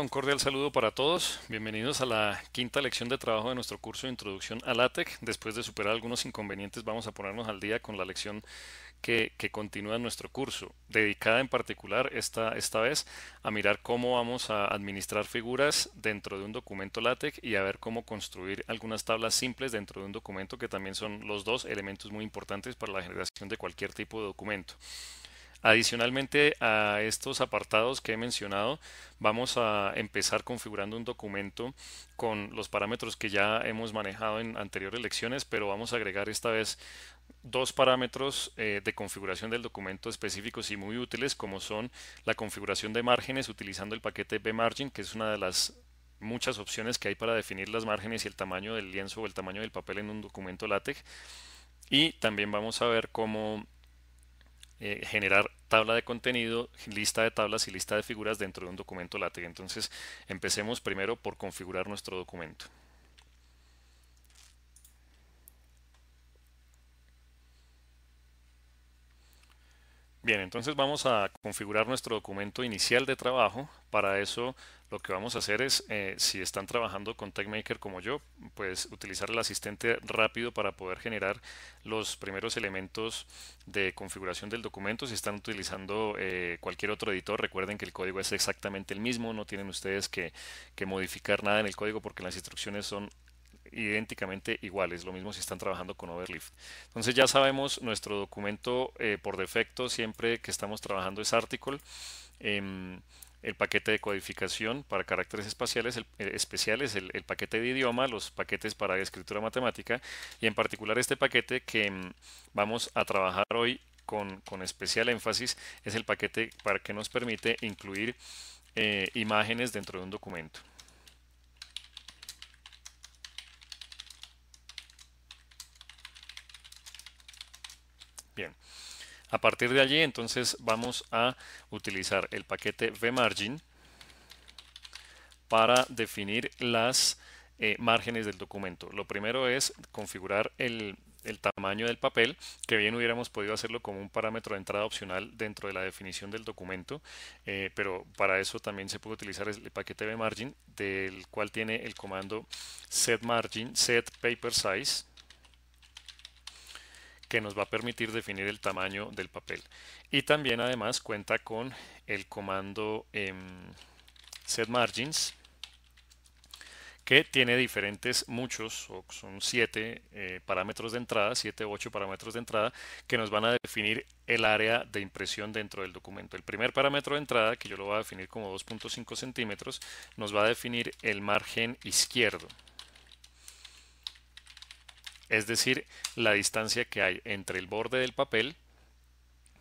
un cordial saludo para todos. Bienvenidos a la quinta lección de trabajo de nuestro curso de introducción a LaTeX. Después de superar algunos inconvenientes, vamos a ponernos al día con la lección que, continúa en nuestro curso, dedicada en particular esta, esta vez a mirar cómo vamos a administrar figuras dentro de un documento LaTeX y a ver cómo construir algunas tablas simples dentro de un documento, que también son los dos elementos muy importantes para la generación de cualquier tipo de documento. Adicionalmente a estos apartados que he mencionado, vamos a empezar configurando un documento con los parámetros que ya hemos manejado en anteriores lecciones, pero vamos a agregar esta vez dos parámetros eh, de configuración del documento específicos y muy útiles, como son la configuración de márgenes utilizando el paquete bmargin, que es una de las muchas opciones que hay para definir las márgenes y el tamaño del lienzo o el tamaño del papel en un documento LaTeX. Y también vamos a ver cómo eh, generar tabla de contenido, lista de tablas y lista de figuras dentro de un documento LaTeX. Entonces, empecemos primero por configurar nuestro documento. Bien, entonces vamos a configurar nuestro documento inicial de trabajo. Para eso lo que vamos a hacer es, eh, si están trabajando con TagMaker como yo, pues utilizar el asistente rápido para poder generar los primeros elementos de configuración del documento. Si están utilizando eh, cualquier otro editor, recuerden que el código es exactamente el mismo, no tienen ustedes que, modificar nada en el código porque las instrucciones son idénticamente iguales, lo mismo si están trabajando con Overlift. Entonces ya sabemos, nuestro documento eh, por defecto siempre que estamos trabajando es article. Em, el paquete de codificación para caracteres espaciales, eh, especiales, el, paquete de idioma, los paquetes para escritura matemática y en particular este paquete que mm, vamos a trabajar hoy con, especial énfasis es el paquete para que nos permite incluir eh, imágenes dentro de un documento. A partir de allí, entonces vamos a utilizar el paquete vmargin para definir las eh, márgenes del documento. Lo primero es configurar el, tamaño del papel, que bien hubiéramos podido hacerlo como un parámetro de entrada opcional dentro de la definición del documento, eh, pero para eso también se puede utilizar el paquete vmargin del cual tiene el comando setMargin, setPaperSize, que nos va a permitir definir el tamaño del papel. Y también además cuenta con el comando em, Set Margins que tiene diferentes, muchos, son siete eh, parámetros de entrada, 7 u ocho parámetros de entrada, que nos van a definir el área de impresión dentro del documento. El primer parámetro de entrada, que yo lo voy a definir como 2.5 centímetros, nos va a definir el margen izquierdo es decir, la distancia que hay entre el borde del papel,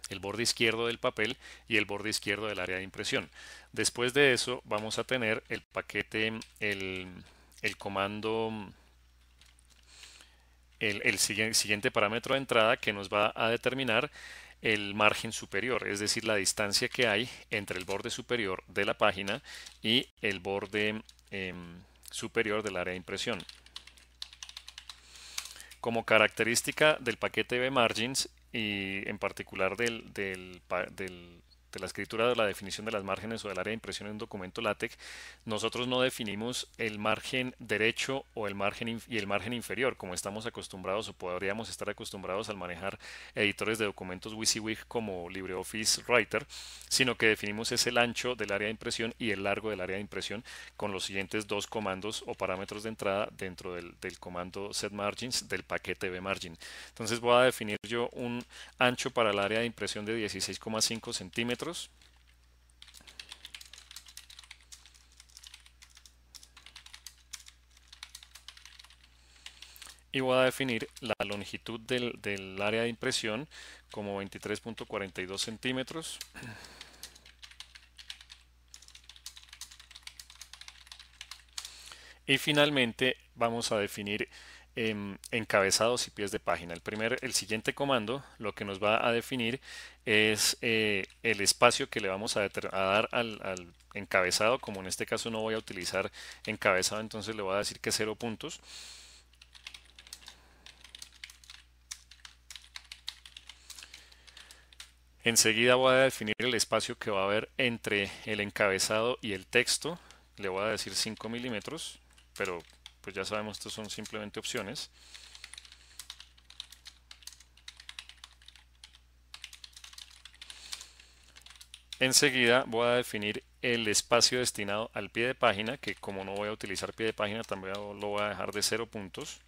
el borde izquierdo del papel y el borde izquierdo del área de impresión. Después de eso vamos a tener el paquete, el, comando, el, siguiente parámetro de entrada que nos va a determinar el margen superior, es decir, la distancia que hay entre el borde superior de la página y el borde em, superior del área de impresión como característica del paquete B-Margins y en particular del, del, del la escritura de la definición de las márgenes o del área de impresión en un documento LaTeX, nosotros no definimos el margen derecho o el margen y el margen inferior, como estamos acostumbrados o podríamos estar acostumbrados al manejar editores de documentos WYSIWYG como LibreOffice Writer, sino que definimos es el ancho del área de impresión y el largo del área de impresión con los siguientes dos comandos o parámetros de entrada dentro del, del comando setMargins del paquete bMargin. Entonces voy a definir yo un ancho para el área de impresión de 16,5 centímetros y voy a definir la longitud del, del área de impresión como 23.42 centímetros. Y finalmente vamos a definir Em, encabezados y pies de página. El, primer, el siguiente comando lo que nos va a definir es eh, el espacio que le vamos a, dar al, al, encabezado. Como en este caso no voy a utilizar encabezado, entonces le voy a decir que 0 puntos. Enseguida voy a definir el espacio que va a haber entre el encabezado y el texto. Le voy a decir 5 milímetros, pero pues ya sabemos, que son simplemente opciones. Enseguida voy a definir el espacio destinado al pie de página, que como no voy a utilizar pie de página, también lo voy a dejar de cero puntos.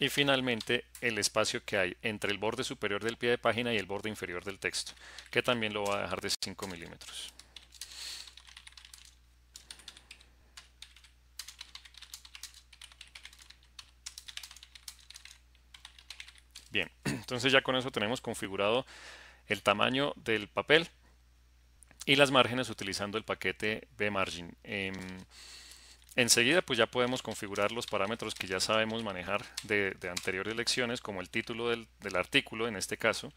y finalmente el espacio que hay entre el borde superior del pie de página y el borde inferior del texto, que también lo voy a dejar de 5 milímetros. Bien, entonces ya con eso tenemos configurado el tamaño del papel y las márgenes utilizando el paquete margin Eh, Enseguida pues ya podemos configurar los parámetros que ya sabemos manejar de, anteriores lecciones, como el título del, artículo en este caso,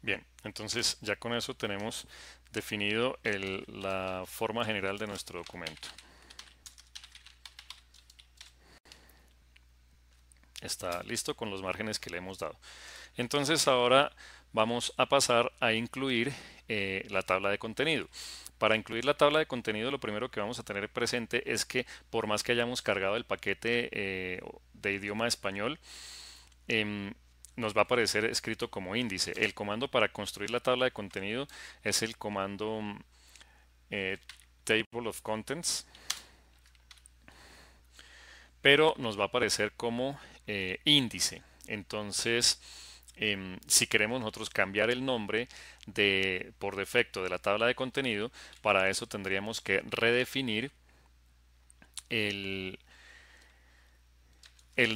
Bien, entonces ya con eso tenemos definido la forma general de nuestro documento. Está listo con los márgenes que le hemos dado. Entonces ahora vamos a pasar a incluir eh, la tabla de contenido. Para incluir la tabla de contenido lo primero que vamos a tener presente es que por más que hayamos cargado el paquete eh, de idioma español, em, nos va a aparecer escrito como índice. El comando para construir la tabla de contenido es el comando eh, table of contents, pero nos va a aparecer como eh, índice. Entonces, em, si queremos nosotros cambiar el nombre de, por defecto de la tabla de contenido, para eso tendríamos que redefinir el,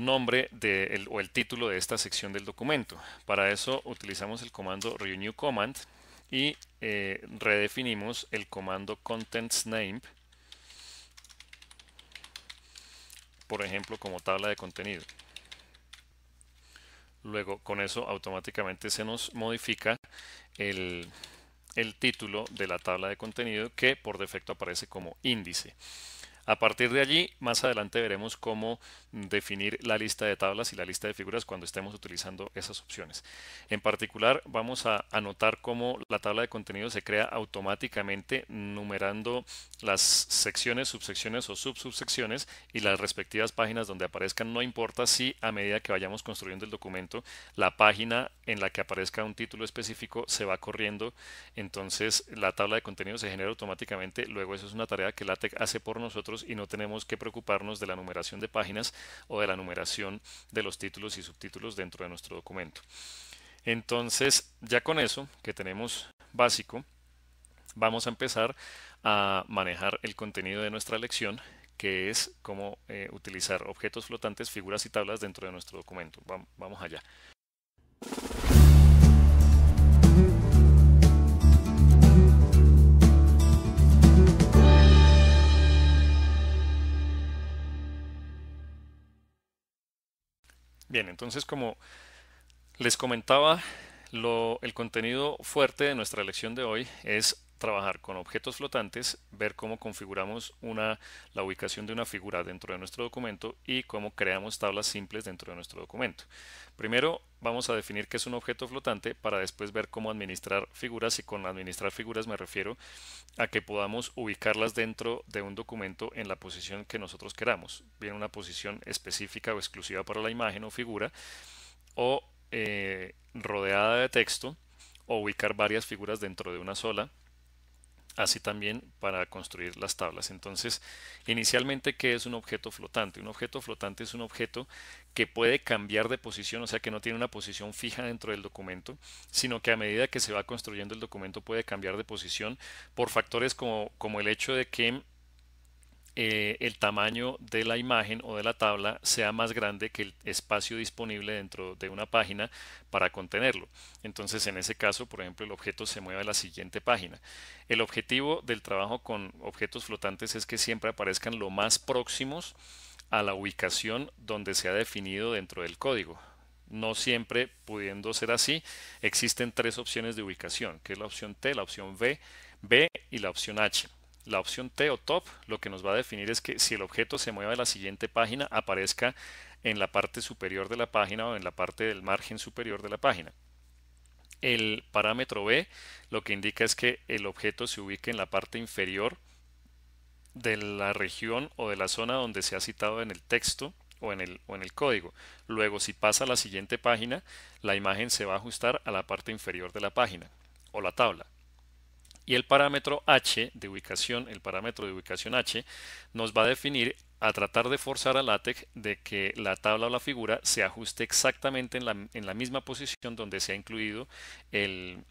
nombre el, o el título de esta sección del documento. Para eso utilizamos el comando renew command y eh, redefinimos el comando contents name, por ejemplo, como tabla de contenido. Luego con eso automáticamente se nos modifica el, título de la tabla de contenido que por defecto aparece como índice. A partir de allí, más adelante veremos cómo definir la lista de tablas y la lista de figuras cuando estemos utilizando esas opciones. En particular, vamos a anotar cómo la tabla de contenido se crea automáticamente numerando las secciones, subsecciones o subsubsecciones y las respectivas páginas donde aparezcan. No importa si a medida que vayamos construyendo el documento, la página en la que aparezca un título específico se va corriendo. Entonces, la tabla de contenido se genera automáticamente. Luego, eso es una tarea que LaTeX hace por nosotros y no tenemos que preocuparnos de la numeración de páginas o de la numeración de los títulos y subtítulos dentro de nuestro documento. Entonces, ya con eso que tenemos básico, vamos a empezar a manejar el contenido de nuestra lección que es cómo eh, utilizar objetos flotantes, figuras y tablas dentro de nuestro documento. Vamos allá. Bien, entonces como les comentaba, lo, el contenido fuerte de nuestra lección de hoy es trabajar con objetos flotantes, ver cómo configuramos la ubicación de una figura dentro de nuestro documento y cómo creamos tablas simples dentro de nuestro documento. Primero vamos a definir qué es un objeto flotante para después ver cómo administrar figuras y con administrar figuras me refiero a que podamos ubicarlas dentro de un documento en la posición que nosotros queramos, bien una posición específica o exclusiva para la imagen o figura o eh, rodeada de texto o ubicar varias figuras dentro de una sola así también para construir las tablas. Entonces, inicialmente, ¿qué es un objeto flotante? Un objeto flotante es un objeto que puede cambiar de posición, o sea que no tiene una posición fija dentro del documento, sino que a medida que se va construyendo el documento puede cambiar de posición por factores como, como el hecho de que eh, el tamaño de la imagen o de la tabla sea más grande que el espacio disponible dentro de una página para contenerlo. Entonces, en ese caso, por ejemplo, el objeto se mueve a la siguiente página. El objetivo del trabajo con objetos flotantes es que siempre aparezcan lo más próximos a la ubicación donde se ha definido dentro del código. No siempre pudiendo ser así, existen tres opciones de ubicación, que es la opción T, la opción B, B y la opción H la opción T o top lo que nos va a definir es que si el objeto se mueve a la siguiente página aparezca en la parte superior de la página o en la parte del margen superior de la página. El parámetro B lo que indica es que el objeto se ubique en la parte inferior de la región o de la zona donde se ha citado en el texto o en el, o en el código. Luego, si pasa a la siguiente página, la imagen se va a ajustar a la parte inferior de la página o la tabla. Y el parámetro h de ubicación, el parámetro de ubicación h, nos va a definir a tratar de forzar a LaTeX de que la tabla o la figura se ajuste exactamente en la, misma posición donde se ha incluido el,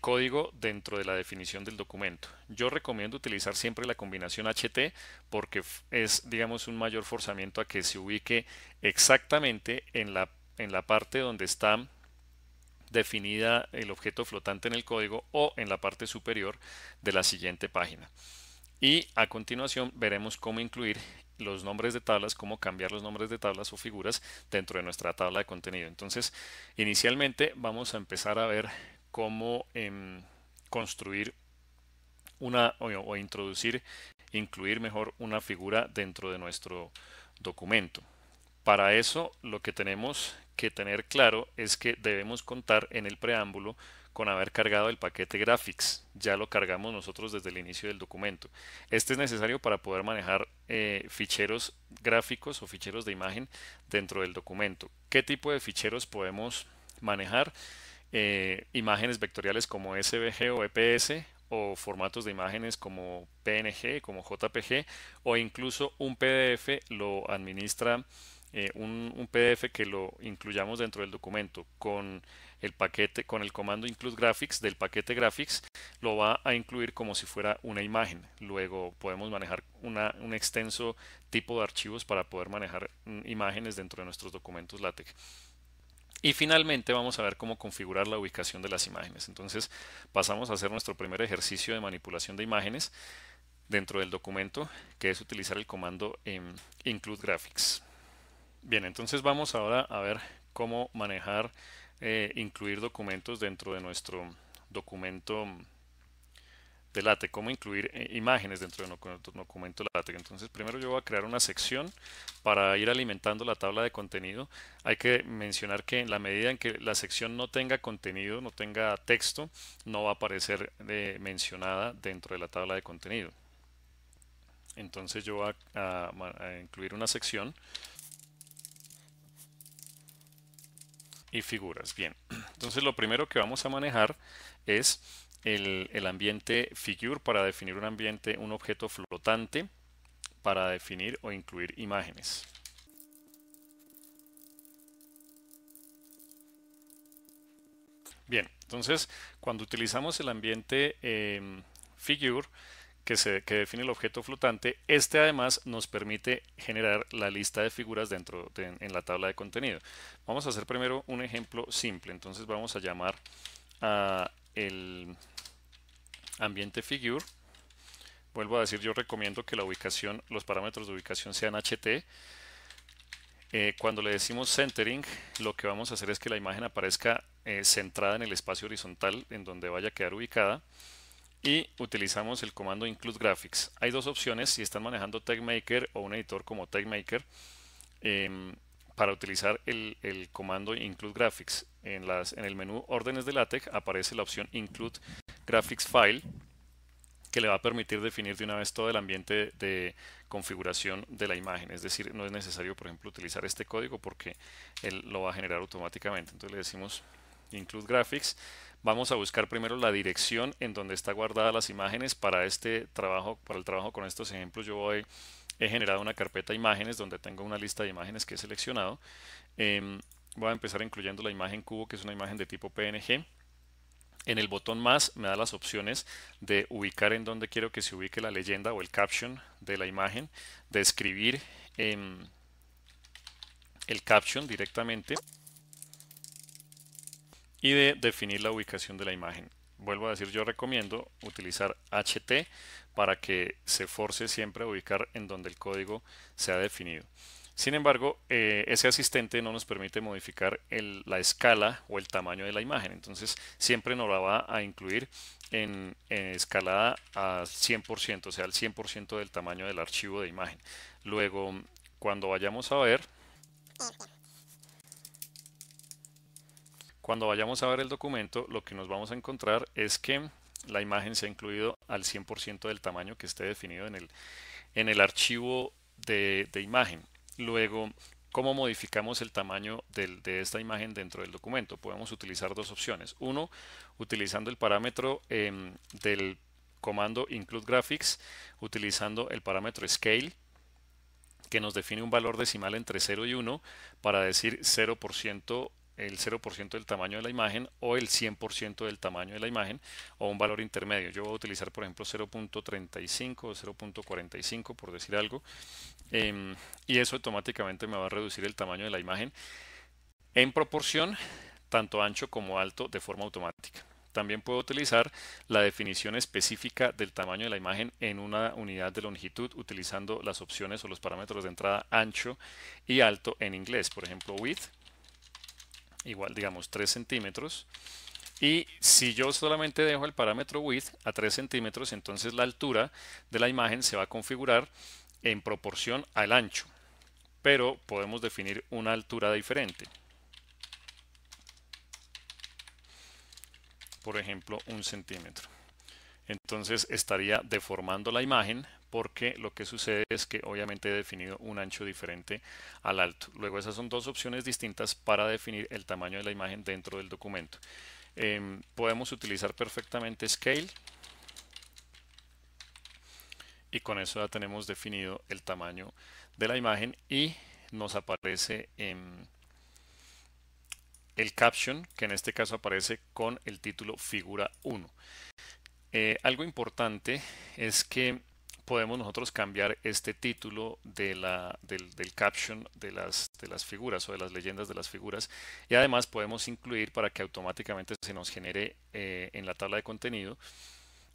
código dentro de la definición del documento. Yo recomiendo utilizar siempre la combinación HT porque es, digamos, un mayor forzamiento a que se ubique exactamente en la, en la parte donde está definida el objeto flotante en el código o en la parte superior de la siguiente página. Y a continuación veremos cómo incluir los nombres de tablas, cómo cambiar los nombres de tablas o figuras dentro de nuestra tabla de contenido. Entonces, inicialmente vamos a empezar a ver cómo em, construir una o introducir, incluir mejor una figura dentro de nuestro documento. Para eso lo que tenemos que tener claro es que debemos contar en el preámbulo con haber cargado el paquete graphics. Ya lo cargamos nosotros desde el inicio del documento. Este es necesario para poder manejar eh, ficheros gráficos o ficheros de imagen dentro del documento. ¿Qué tipo de ficheros podemos manejar? Eh, imágenes vectoriales como SVG o EPS o formatos de imágenes como PNG, como JPG o incluso un PDF lo administra eh, un, PDF que lo incluyamos dentro del documento con el paquete, con el comando include graphics del paquete graphics, lo va a incluir como si fuera una imagen. Luego podemos manejar un extenso tipo de archivos para poder manejar mm, imágenes dentro de nuestros documentos LaTeX. Y finalmente vamos a ver cómo configurar la ubicación de las imágenes. Entonces pasamos a hacer nuestro primer ejercicio de manipulación de imágenes dentro del documento, que es utilizar el comando em, include graphics. Bien, entonces vamos ahora a ver cómo manejar, eh, incluir documentos dentro de nuestro documento mm, de LaTeX, cómo incluir eh, imágenes dentro de nuestro documento de LaTeX. Entonces primero yo voy a crear una sección para ir alimentando la tabla de contenido. Hay que mencionar que en la medida en que la sección no tenga contenido, no tenga texto, no va a aparecer eh, mencionada dentro de la tabla de contenido. Entonces yo voy a incluir una sección y figuras. Bien, entonces lo primero que vamos a manejar es el, ambiente figure para definir un ambiente, un objeto flotante para definir o incluir imágenes. Bien, entonces cuando utilizamos el ambiente eh, figure, que, define el objeto flotante, este además nos permite generar la lista de figuras dentro en la tabla de contenido. Vamos a hacer primero un ejemplo simple, entonces vamos a llamar a el ambiente figure. Vuelvo a decir, yo recomiendo que la ubicación, los parámetros de ubicación sean HT. Eh, cuando le decimos centering, lo que vamos a hacer es que la imagen aparezca eh, centrada en el espacio horizontal en donde vaya a quedar ubicada y utilizamos el comando include graphics. Hay dos opciones si están manejando TagMaker o un editor como TagMaker em, para utilizar el, comando include graphics. En, las, en el menú órdenes de LaTeX aparece la opción include graphics file que le va a permitir definir de una vez todo el ambiente de configuración de la imagen. Es decir, no es necesario, por ejemplo, utilizar este código porque él lo va a generar automáticamente. Entonces le decimos include graphics Vamos a buscar primero la dirección en donde está guardada las imágenes para este trabajo, para el trabajo con estos ejemplos yo voy, he generado una carpeta imágenes donde tengo una lista de imágenes que he seleccionado. Em, voy a empezar incluyendo la imagen cubo que es una imagen de tipo PNG. En el botón más me da las opciones de ubicar en donde quiero que se ubique la leyenda o el caption de la imagen, de escribir em, el caption directamente y de definir la ubicación de la imagen. Vuelvo a decir, yo recomiendo utilizar HT para que se force siempre a ubicar en donde el código se ha definido. Sin embargo, eh, ese asistente no nos permite modificar la escala o el tamaño de la imagen, entonces siempre nos la va a incluir en, escalada al 100%, o sea, al 100% del tamaño del archivo de imagen. Luego, cuando vayamos a ver... Cuando vayamos a ver el documento, lo que nos vamos a encontrar es que la imagen se ha incluido al 100% del tamaño que esté definido en el, en el archivo de, imagen. Luego, ¿cómo modificamos el tamaño de esta imagen dentro del documento? Podemos utilizar dos opciones. Uno, utilizando el parámetro em, del comando include graphics, utilizando el parámetro scale, que nos define un valor decimal entre 0 y 1 para decir 0% el 0% del tamaño de la imagen o el 100% del tamaño de la imagen o un valor intermedio. Yo voy a utilizar, por ejemplo, 0.35 o 0.45, por decir algo, em, y eso automáticamente me va a reducir el tamaño de la imagen en proporción, tanto ancho como alto, de forma automática. También puedo utilizar la definición específica del tamaño de la imagen en una unidad de longitud utilizando las opciones o los parámetros de entrada ancho y alto en inglés, por ejemplo width igual, digamos, 3 centímetros. Y si yo solamente dejo el parámetro width a 3 centímetros, entonces la altura de la imagen se va a configurar en proporción al ancho. Pero podemos definir una altura diferente. Por ejemplo, un centímetro. Entonces estaría deformando la imagen porque lo que sucede es que obviamente he definido un ancho diferente al alto. Luego esas son dos opciones distintas para definir el tamaño de la imagen dentro del documento. Em, podemos utilizar perfectamente Scale y con eso ya tenemos definido el tamaño de la imagen y nos aparece en em, el caption, que en este caso aparece con el título figura 1. Eh, algo importante es que podemos nosotros cambiar este título del, caption de las, figuras o de las leyendas de las figuras y además podemos incluir para que automáticamente se nos genere eh, en la tabla de contenido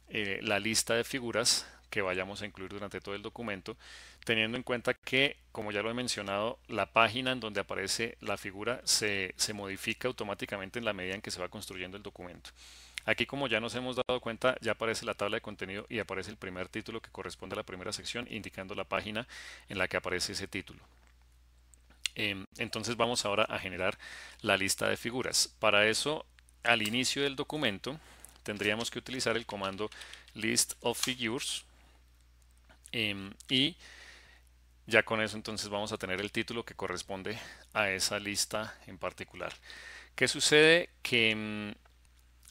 eh, la lista de figuras que vayamos a incluir durante todo el documento, teniendo en cuenta que, como ya lo he mencionado, la página en donde aparece la figura se modifica automáticamente en la medida en que se va construyendo el documento. Aquí como ya nos hemos dado cuenta, ya aparece la tabla de contenido y aparece el primer título que corresponde a la primera sección, indicando la página en la que aparece ese título. Em, entonces vamos ahora a generar la lista de figuras. Para eso, al inicio del documento, tendríamos que utilizar el comando list of figures em, y ya con eso entonces vamos a tener el título que corresponde a esa lista en particular. ¿Qué sucede? Que em,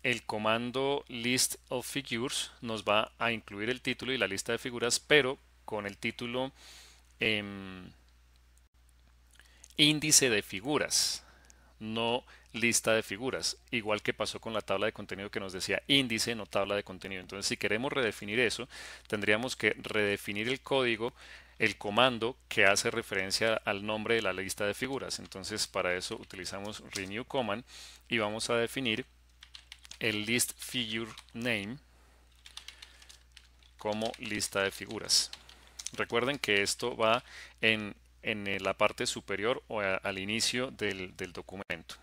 el comando list of figures nos va a incluir el título y la lista de figuras, pero con el título em, índice de figuras, no lista de figuras, igual que pasó con la tabla de contenido que nos decía índice, no tabla de contenido. Entonces, si queremos redefinir eso, tendríamos que redefinir el código, el comando que hace referencia al nombre de la lista de figuras. Entonces, para eso utilizamos renew command y vamos a definir el list figure name como lista de figuras. Recuerden que esto va en, eh, la parte superior o al inicio del, documento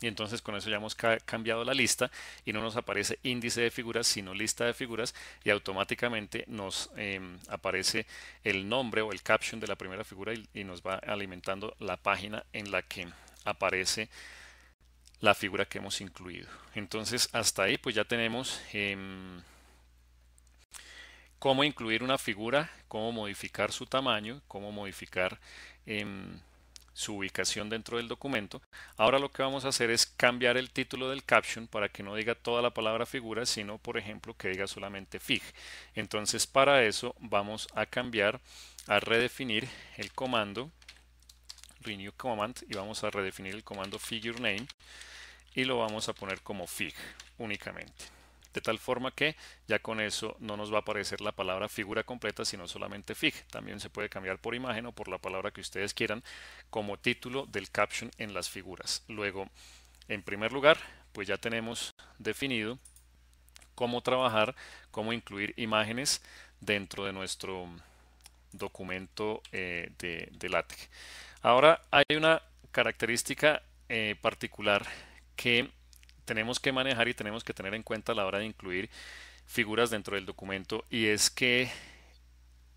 y entonces con eso ya hemos cambiado la lista y no nos aparece índice de figuras sino lista de figuras y automáticamente nos em, aparece el nombre o el caption de la primera figura y, nos va alimentando la página en la que aparece la figura que hemos incluido. Entonces hasta ahí pues ya tenemos em, cómo incluir una figura, cómo modificar su tamaño, cómo modificar em, su ubicación dentro del documento. Ahora lo que vamos a hacer es cambiar el título del caption para que no diga toda la palabra figura, sino por ejemplo que diga solamente fig. Entonces para eso vamos a cambiar, a redefinir el comando renew command y vamos a redefinir el comando figure name y lo vamos a poner como fig únicamente. De tal forma que ya con eso no nos va a aparecer la palabra figura completa, sino solamente fig. También se puede cambiar por imagen o por la palabra que ustedes quieran como título del caption en las figuras. Luego, en primer lugar, pues ya tenemos definido cómo trabajar, cómo incluir imágenes dentro de nuestro documento eh, de, de LaTeX. Ahora hay una característica eh, particular que tenemos que manejar y tenemos que tener en cuenta a la hora de incluir figuras dentro del documento y es que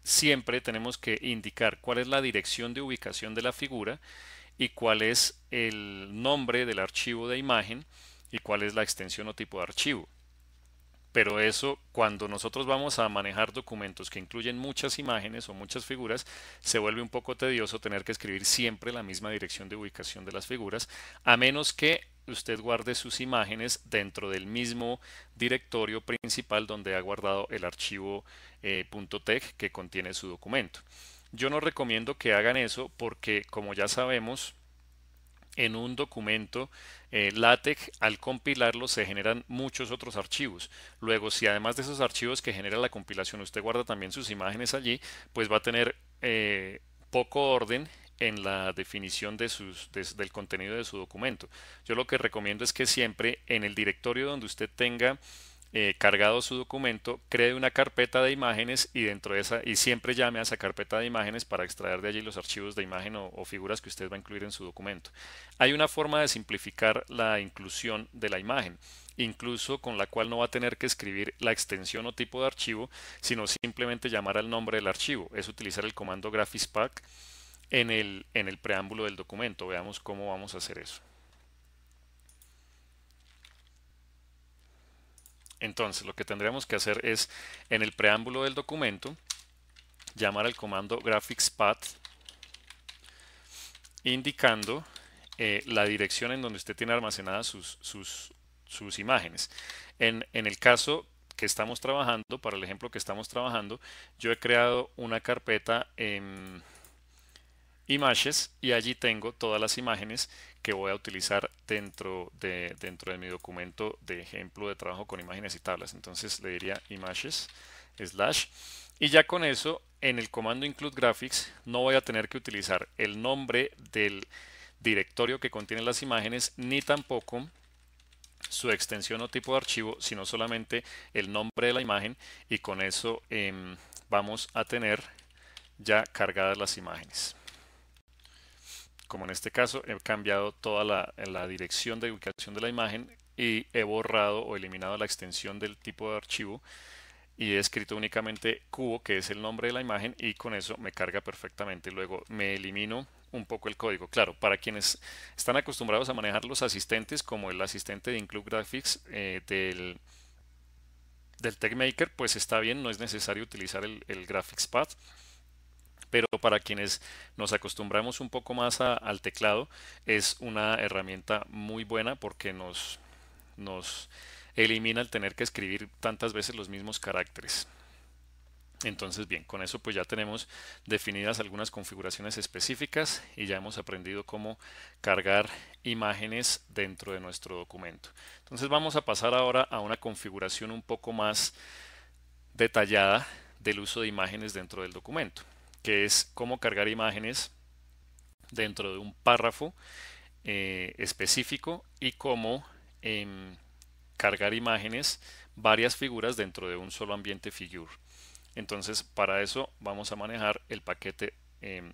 siempre tenemos que indicar cuál es la dirección de ubicación de la figura y cuál es el nombre del archivo de imagen y cuál es la extensión o tipo de archivo pero eso cuando nosotros vamos a manejar documentos que incluyen muchas imágenes o muchas figuras, se vuelve un poco tedioso tener que escribir siempre la misma dirección de ubicación de las figuras, a menos que usted guarde sus imágenes dentro del mismo directorio principal donde ha guardado el archivo eh, .tech que contiene su documento. Yo no recomiendo que hagan eso porque, como ya sabemos, en un documento eh, LaTeX, al compilarlo se generan muchos otros archivos. Luego, si además de esos archivos que genera la compilación, usted guarda también sus imágenes allí, pues va a tener eh, poco orden en la definición del contenido de su documento. Yo lo que recomiendo es que siempre en el directorio donde usted tenga eh, cargado su documento, cree una carpeta de imágenes y dentro de esa y siempre llame a esa carpeta de imágenes para extraer de allí los archivos de imagen o, figuras que usted va a incluir en su documento. Hay una forma de simplificar la inclusión de la imagen incluso con la cual no va a tener que escribir la extensión o tipo de archivo, sino simplemente llamar al nombre del archivo. Es utilizar el comando graphics pack en el, en el preámbulo del documento. Veamos cómo vamos a hacer eso. Entonces, lo que tendríamos que hacer es, en el preámbulo del documento, llamar al comando graphics path indicando eh, la dirección en donde usted tiene almacenadas sus, imágenes. En, en el caso que estamos trabajando, para el ejemplo que estamos trabajando, yo he creado una carpeta en images y allí tengo todas las imágenes que voy a utilizar dentro de, dentro de mi documento de ejemplo de trabajo con imágenes y tablas. Entonces le diría images slash y ya con eso en el comando include graphics no voy a tener que utilizar el nombre del directorio que contiene las imágenes ni tampoco su extensión o tipo de archivo sino solamente el nombre de la imagen y con eso em, vamos a tener ya cargadas las imágenes como en este caso, he cambiado toda la, dirección de ubicación de la imagen y he borrado o eliminado la extensión del tipo de archivo y he escrito únicamente cubo, que es el nombre de la imagen, y con eso me carga perfectamente. Luego me elimino un poco el código. Claro, para quienes están acostumbrados a manejar los asistentes, como el asistente de Include Graphics eh, del, TechMaker, pues está bien, no es necesario utilizar el Graphics Path pero para quienes nos acostumbramos un poco más al teclado es una herramienta muy buena porque nos, nos elimina el tener que escribir tantas veces los mismos caracteres. Entonces bien, con eso pues ya tenemos definidas algunas configuraciones específicas y ya hemos aprendido cómo cargar imágenes dentro de nuestro documento. Entonces vamos a pasar ahora a una configuración un poco más detallada del uso de imágenes dentro del documento que es cómo cargar imágenes dentro de un párrafo eh, específico y cómo em, cargar imágenes, varias figuras dentro de un solo ambiente figure. Entonces, para eso vamos a manejar el paquete eh,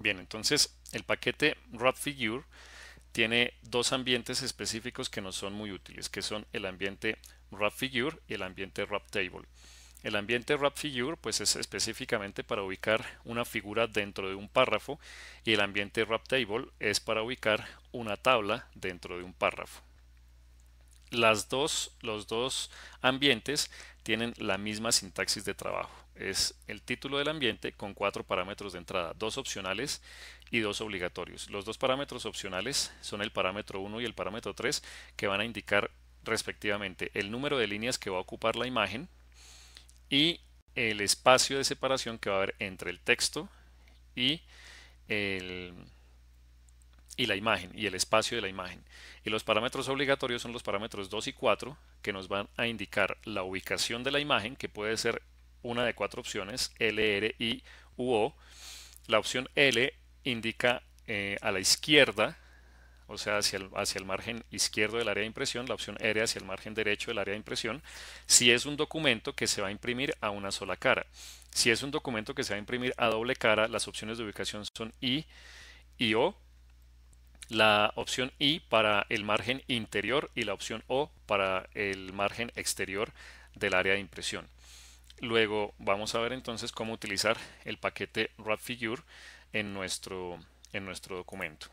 Bien, entonces el paquete WrapFigure tiene dos ambientes específicos que nos son muy útiles, que son el ambiente WrapFigure y el ambiente WrapTable. El ambiente WrapFigure pues es específicamente para ubicar una figura dentro de un párrafo y el ambiente WrapTable es para ubicar una tabla dentro de un párrafo. Las dos, los dos ambientes tienen la misma sintaxis de trabajo es el título del ambiente con cuatro parámetros de entrada, dos opcionales y dos obligatorios. Los dos parámetros opcionales son el parámetro 1 y el parámetro 3 que van a indicar respectivamente el número de líneas que va a ocupar la imagen y el espacio de separación que va a haber entre el texto y, la imagen y el espacio de la imagen. Y los parámetros obligatorios son los parámetros 2 y 4 que nos van a indicar la ubicación de la imagen que puede ser una de cuatro opciones, L, R, I, U, O. La opción L indica eh, a la izquierda, o sea, hacia hacia el margen izquierdo del área de impresión, la opción R hacia el margen derecho del área de impresión, si es un documento que se va a imprimir a una sola cara. Si es un documento que se va a imprimir a doble cara, las opciones de ubicación son I y O. La opción I para el margen interior y la opción O para el margen exterior del área de impresión. Luego vamos a ver entonces cómo utilizar el paquete wrap en nuestro, en nuestro documento.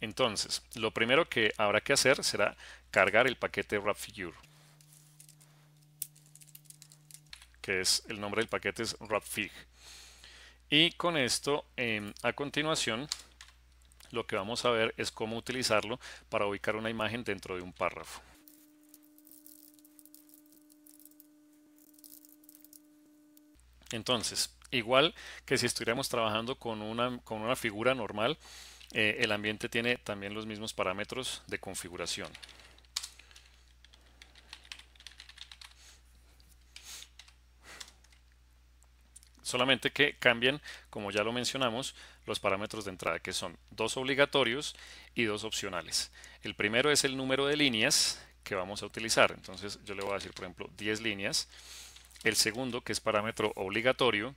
Entonces, lo primero que habrá que hacer será cargar el paquete wrap Que es el nombre del paquete es wrapfig. Y con esto, em, a continuación, lo que vamos a ver es cómo utilizarlo para ubicar una imagen dentro de un párrafo. Entonces, igual que si estuviéramos trabajando con una, figura normal, eh, el ambiente tiene también los mismos parámetros de configuración. solamente que cambien, como ya lo mencionamos, los parámetros de entrada, que son dos obligatorios y dos opcionales. El primero es el número de líneas que vamos a utilizar. Entonces yo le voy a decir, por ejemplo, 10 líneas. El segundo, que es parámetro obligatorio,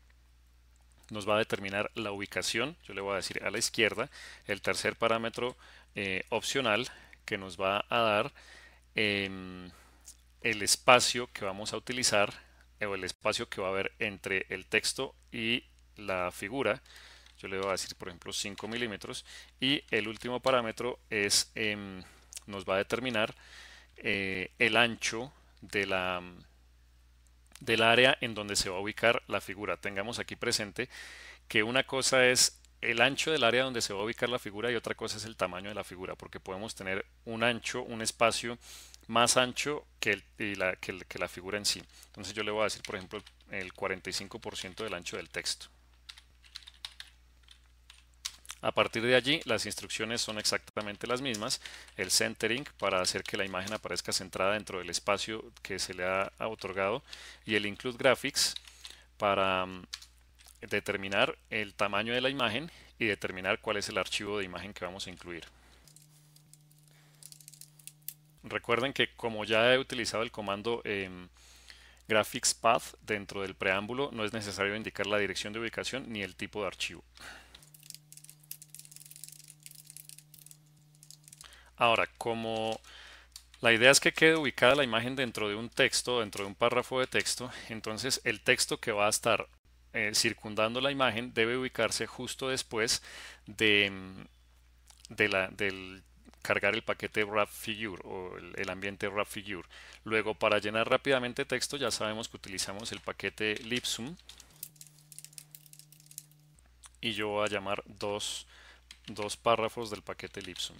nos va a determinar la ubicación, yo le voy a decir a la izquierda. El tercer parámetro eh, opcional que nos va a dar em, el espacio que vamos a utilizar o el espacio que va a haber entre el texto y la figura. Yo le voy a decir, por ejemplo, 5 milímetros. Y el último parámetro es, em, nos va a determinar eh, el ancho de la, del área en donde se va a ubicar la figura. Tengamos aquí presente que una cosa es el ancho del área donde se va a ubicar la figura y otra cosa es el tamaño de la figura, porque podemos tener un ancho, un espacio más ancho que, que, la figura en sí. Entonces yo le voy a decir, por ejemplo, el 45% del ancho del texto. A partir de allí, las instrucciones son exactamente las mismas. El centering para hacer que la imagen aparezca centrada dentro del espacio que se le ha otorgado y el include graphics para mm, determinar el tamaño de la imagen y determinar cuál es el archivo de imagen que vamos a incluir. Recuerden que como ya he utilizado el comando em, graphics path dentro del preámbulo, no es necesario indicar la dirección de ubicación ni el tipo de archivo. Ahora, como la idea es que quede ubicada la imagen dentro de un texto, dentro de un párrafo de texto, entonces el texto que va a estar eh, circundando la imagen debe ubicarse justo después de, mm, cargar el paquete wrap o el, ambiente wrap Luego para llenar rápidamente texto ya sabemos que utilizamos el paquete lipsum y yo voy a llamar dos, párrafos del paquete lipsum.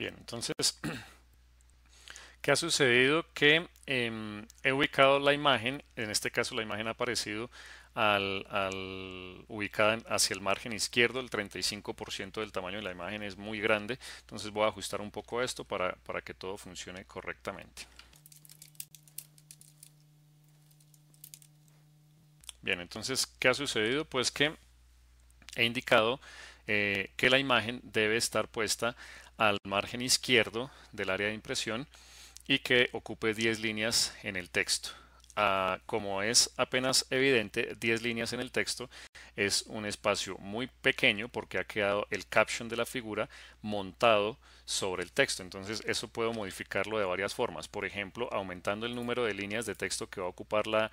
Bien, entonces, ¿qué ha sucedido? Que em, he ubicado la imagen, en este caso la imagen ha aparecido al, ubicada hacia el margen izquierdo, el 35% del tamaño de la imagen es muy grande, entonces voy a ajustar un poco esto para, que todo funcione correctamente. Bien, entonces, ¿qué ha sucedido? Pues que he indicado eh, que la imagen debe estar puesta al margen izquierdo del área de impresión y que ocupe 10 líneas en el texto. Ah, como es apenas evidente, 10 líneas en el texto, es un espacio muy pequeño porque ha quedado el caption de la figura montado sobre el texto. Entonces eso puedo modificarlo de varias formas. Por ejemplo, aumentando el número de líneas de texto que va a ocupar la,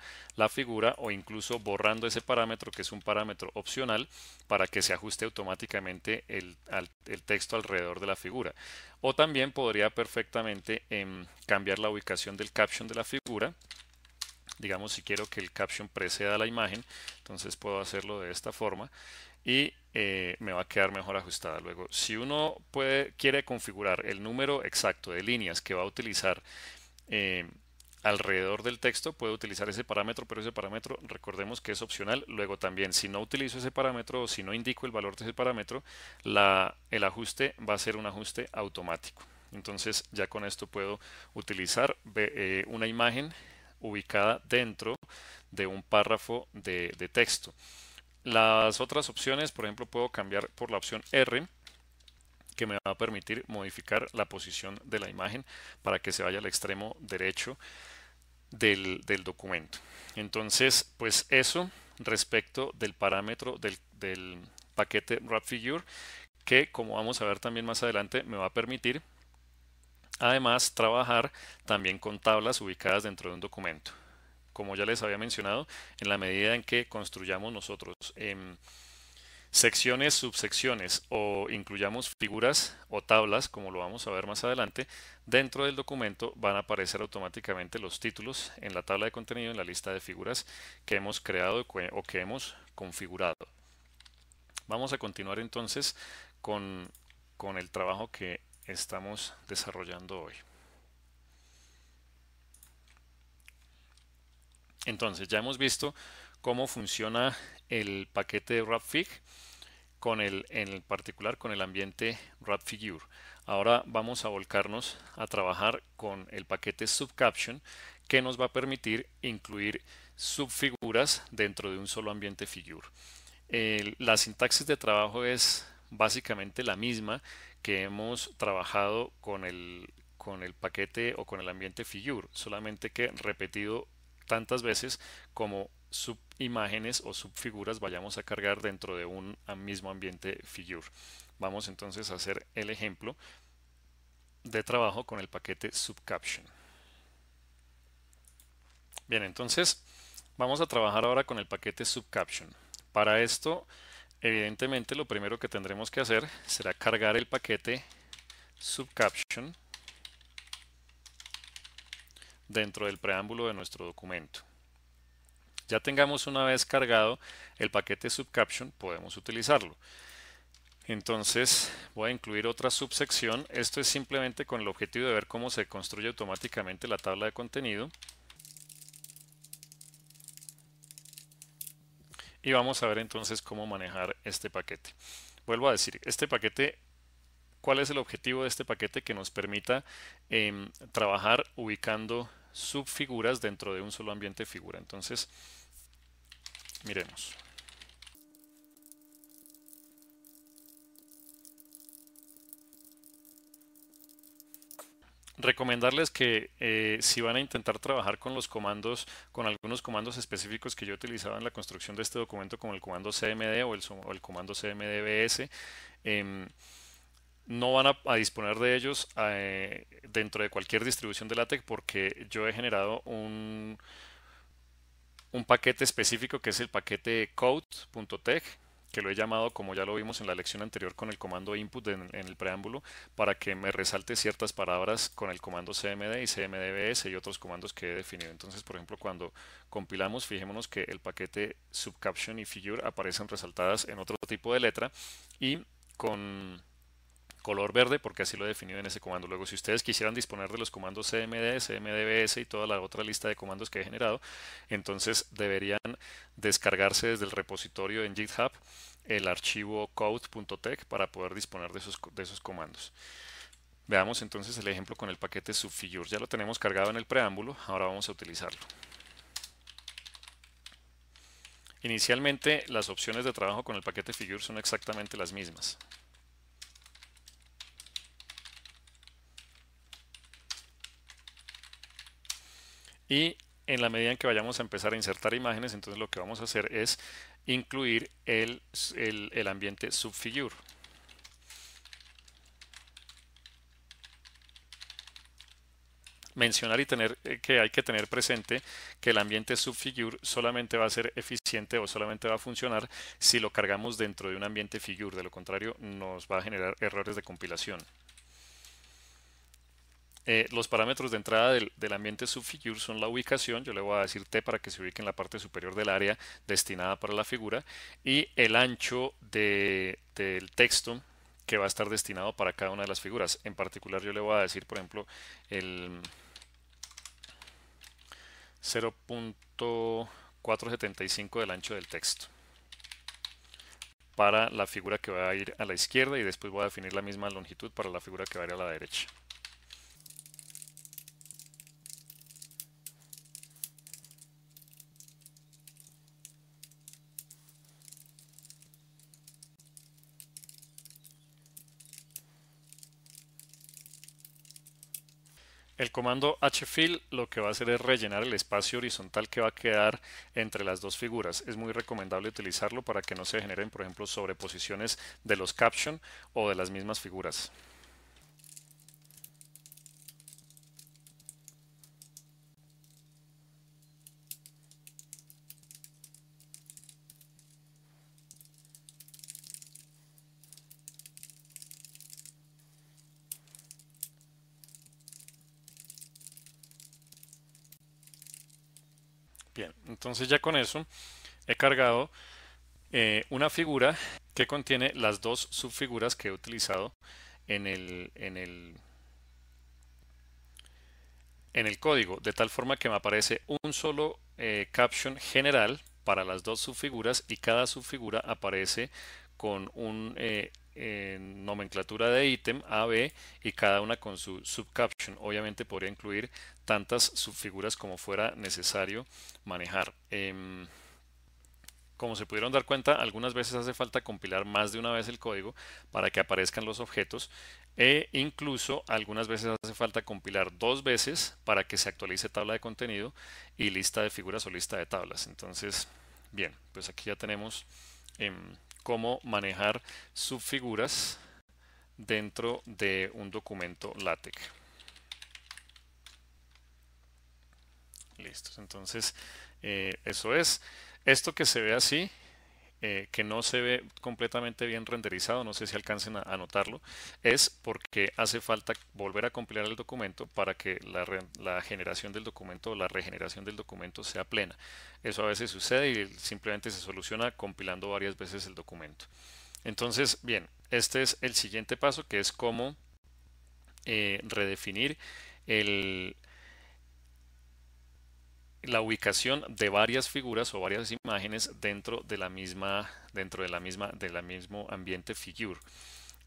figura o incluso borrando ese parámetro que es un parámetro opcional para que se ajuste automáticamente el, texto alrededor de la figura. O también podría perfectamente em, cambiar la ubicación del caption de la figura digamos si quiero que el caption preceda la imagen, entonces puedo hacerlo de esta forma y eh, me va a quedar mejor ajustada. Luego, si uno puede, quiere configurar el número exacto de líneas que va a utilizar eh, alrededor del texto, puede utilizar ese parámetro, pero ese parámetro recordemos que es opcional. Luego también, si no utilizo ese parámetro o si no indico el valor de ese parámetro, el ajuste va a ser un ajuste automático. Entonces ya con esto puedo utilizar eh, una imagen ubicada dentro de un párrafo de, texto. Las otras opciones, por ejemplo, puedo cambiar por la opción R, que me va a permitir modificar la posición de la imagen para que se vaya al extremo derecho del, documento. Entonces, pues eso respecto del parámetro del, del paquete wrapfigure, que como vamos a ver también más adelante me va a permitir Además, trabajar también con tablas ubicadas dentro de un documento. Como ya les había mencionado, en la medida en que construyamos nosotros em, secciones, subsecciones o incluyamos figuras o tablas, como lo vamos a ver más adelante, dentro del documento van a aparecer automáticamente los títulos en la tabla de contenido, en la lista de figuras que hemos creado o que hemos configurado. Vamos a continuar entonces con, con el trabajo que estamos desarrollando hoy. Entonces ya hemos visto cómo funciona el paquete de WrapFig con el, en particular con el ambiente WrapFigure. Ahora vamos a volcarnos a trabajar con el paquete subcaption que nos va a permitir incluir subfiguras dentro de un solo ambiente figure. la sintaxis de trabajo es básicamente la misma que hemos trabajado con el, con el paquete o con el ambiente Figure, solamente que repetido tantas veces como subimágenes o subfiguras vayamos a cargar dentro de un mismo ambiente Figure. Vamos entonces a hacer el ejemplo de trabajo con el paquete subcaption. Bien, entonces vamos a trabajar ahora con el paquete subcaption. Para esto Evidentemente lo primero que tendremos que hacer será cargar el paquete subcaption dentro del preámbulo de nuestro documento. Ya tengamos una vez cargado el paquete subcaption, podemos utilizarlo. Entonces voy a incluir otra subsección. Esto es simplemente con el objetivo de ver cómo se construye automáticamente la tabla de contenido. y vamos a ver entonces cómo manejar este paquete. Vuelvo a decir, este paquete, ¿cuál es el objetivo de este paquete que nos permita em, trabajar ubicando subfiguras dentro de un solo ambiente figura? Entonces, miremos. recomendarles que eh, si van a intentar trabajar con los comandos, con algunos comandos específicos que yo utilizaba en la construcción de este documento, como el comando CMD o el, comando CMDBS, em, no van a, disponer de ellos eh, dentro de cualquier distribución de LaTeX porque yo he generado un, un paquete específico que es el paquete code.tech que lo he llamado, como ya lo vimos en la lección anterior, con el comando input en, en el preámbulo, para que me resalte ciertas palabras con el comando cmd y cmdbs y otros comandos que he definido. Entonces, por ejemplo, cuando compilamos, fijémonos que el paquete subcaption y figure aparecen resaltadas en otro tipo de letra y con color verde, porque así lo he definido en ese comando. Luego, si ustedes quisieran disponer de los comandos cmd, cmdbs y toda la otra lista de comandos que he generado, entonces deberían descargarse desde el repositorio en GitHub el archivo code.tech para poder disponer de esos, de esos comandos. Veamos entonces el ejemplo con el paquete subfigure. Ya lo tenemos cargado en el preámbulo, ahora vamos a utilizarlo. Inicialmente las opciones de trabajo con el paquete figure son exactamente las mismas. Y en la medida en que vayamos a empezar a insertar imágenes, entonces lo que vamos a hacer es incluir el, ambiente subfigure. mencionar y tener eh, que hay que tener presente que el ambiente subfigure solamente va a ser eficiente o solamente va a funcionar si lo cargamos dentro de un ambiente figure, de lo contrario nos va a generar errores de compilación. Eh, los parámetros de entrada del, del ambiente subfigure son la ubicación, yo le voy a decir T para que se ubique en la parte superior del área destinada para la figura, y el ancho de, del texto que va a estar destinado para cada una de las figuras. En particular yo le voy a decir, por ejemplo, el 0.475 del ancho del texto para la figura que va a ir a la izquierda y después voy a definir la misma longitud para la figura que va a ir a la derecha. El comando hfill lo que va a hacer es rellenar el espacio horizontal que va a quedar entre las dos figuras. Es muy recomendable utilizarlo para que no se generen, por ejemplo, sobreposiciones de los captions o de las mismas figuras. Entonces ya con eso he cargado eh, una figura que contiene las dos subfiguras que he utilizado en el, en en el código, de tal forma que me aparece un solo eh, caption general para las dos subfiguras y cada subfigura aparece con un eh, nomenclatura de ítem A, B y cada una con su subcaption. Obviamente podría incluir tantas subfiguras como fuera necesario manejar. Em, como se pudieron dar cuenta, algunas veces hace falta compilar más de una vez el código para que aparezcan los objetos e incluso algunas veces hace falta compilar dos veces para que se actualice tabla de contenido y lista de figuras o lista de tablas. Entonces, bien, pues aquí ya tenemos... Em, cómo manejar subfiguras dentro de un documento LaTeX. listo, entonces eh, eso es. Esto que se ve así eh, que no se ve completamente bien renderizado, no sé si alcancen a, anotarlo, notarlo, es porque hace falta volver a compilar el documento para que la, generación del documento o la regeneración del documento sea plena. Eso a veces sucede y simplemente se soluciona compilando varias veces el documento. Entonces, bien, este es el siguiente paso que es cómo eh, redefinir el, la ubicación de varias figuras o varias imágenes dentro de la misma dentro de la misma de la mismo ambiente figure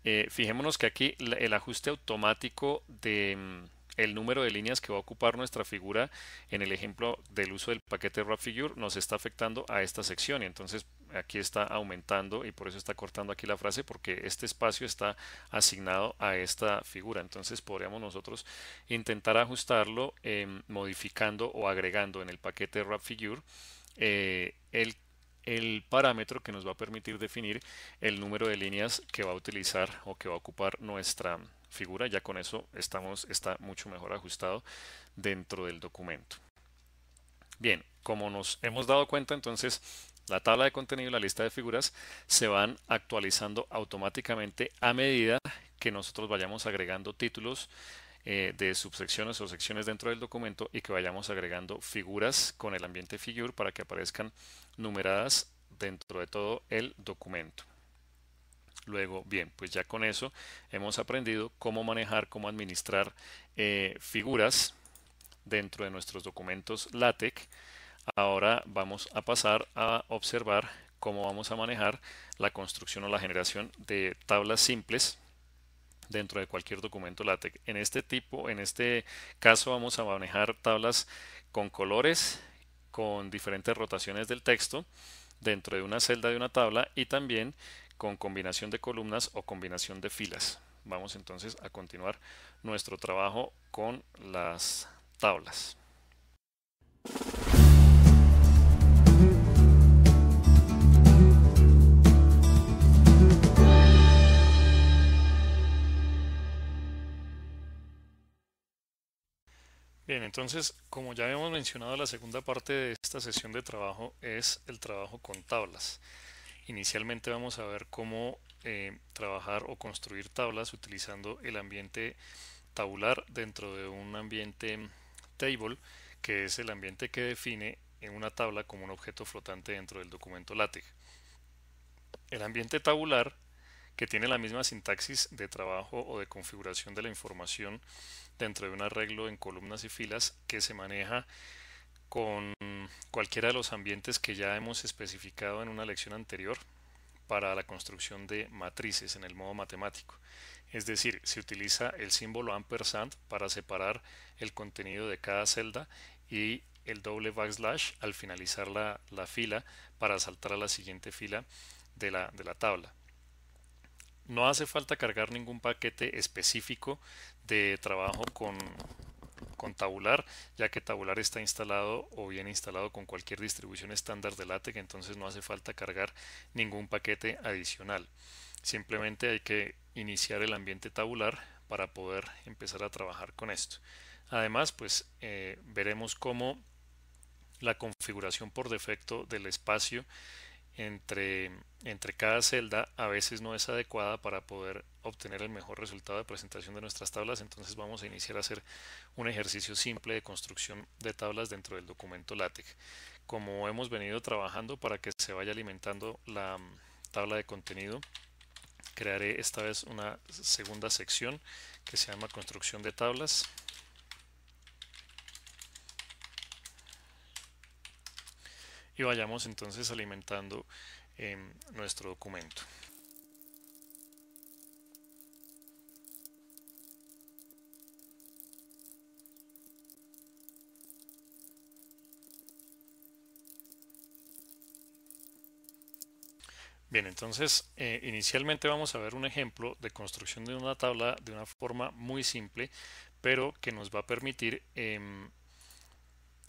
eh, fijémonos que aquí el ajuste automático de mm, el número de líneas que va a ocupar nuestra figura en el ejemplo del uso del paquete WrapFigure nos está afectando a esta sección y entonces aquí está aumentando y por eso está cortando aquí la frase porque este espacio está asignado a esta figura entonces podríamos nosotros intentar ajustarlo em, modificando o agregando en el paquete wrap figure eh, el el parámetro que nos va a permitir definir el número de líneas que va a utilizar o que va a ocupar nuestra, figura, ya con eso estamos, está mucho mejor ajustado dentro del documento. Bien, como nos hemos dado cuenta, entonces la tabla de contenido y la lista de figuras se van actualizando automáticamente a medida que nosotros vayamos agregando títulos eh, de subsecciones o secciones dentro del documento y que vayamos agregando figuras con el ambiente figure para que aparezcan numeradas dentro de todo el documento. Luego, bien, pues ya con eso hemos aprendido cómo manejar, cómo administrar eh, figuras dentro de nuestros documentos LaTeX. Ahora vamos a pasar a observar cómo vamos a manejar la construcción o la generación de tablas simples dentro de cualquier documento LaTeX. En este tipo, en este caso vamos a manejar tablas con colores, con diferentes rotaciones del texto dentro de una celda de una tabla y también con combinación de columnas o combinación de filas. Vamos entonces a continuar nuestro trabajo con las tablas. Bien, entonces, como ya habíamos mencionado, la segunda parte de esta sesión de trabajo es el trabajo con tablas. Inicialmente vamos a ver cómo eh, trabajar o construir tablas utilizando el ambiente tabular dentro de un ambiente table, que es el ambiente que define en una tabla como un objeto flotante dentro del documento LaTeX. El ambiente tabular, que tiene la misma sintaxis de trabajo o de configuración de la información dentro de un arreglo en columnas y filas que se maneja con cualquiera de los ambientes que ya hemos especificado en una lección anterior para la construcción de matrices en el modo matemático. Es decir, se utiliza el símbolo ampersand para separar el contenido de cada celda y el doble backslash al finalizar la, fila para saltar a la siguiente fila de la, de la tabla no hace falta cargar ningún paquete específico de trabajo con, con tabular, ya que tabular está instalado o bien instalado con cualquier distribución estándar de LaTeX, entonces no hace falta cargar ningún paquete adicional. Simplemente hay que iniciar el ambiente tabular para poder empezar a trabajar con esto. Además, pues eh, veremos cómo la configuración por defecto del espacio entre, cada celda a veces no es adecuada para poder obtener el mejor resultado de presentación de nuestras tablas, entonces vamos a iniciar a hacer un ejercicio simple de construcción de tablas dentro del documento LaTeX. Como hemos venido trabajando para que se vaya alimentando la mm, tabla de contenido, crearé esta vez una segunda sección que se llama construcción de tablas. y vayamos entonces alimentando em, nuestro documento. Bien, entonces eh, inicialmente vamos a ver un ejemplo de construcción de una tabla de una forma muy simple, pero que nos va a permitir em,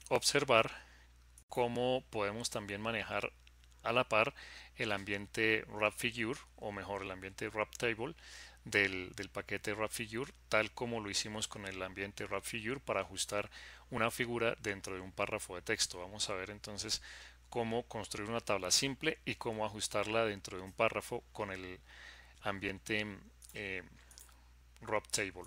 observar cómo podemos también manejar a la par el ambiente wrap figure o mejor el ambiente wrap table del, paquete wrap figure tal como lo hicimos con el ambiente wrap figure para ajustar una figura dentro de un párrafo de texto vamos a ver entonces cómo construir una tabla simple y cómo ajustarla dentro de un párrafo con el ambiente eh, wrap table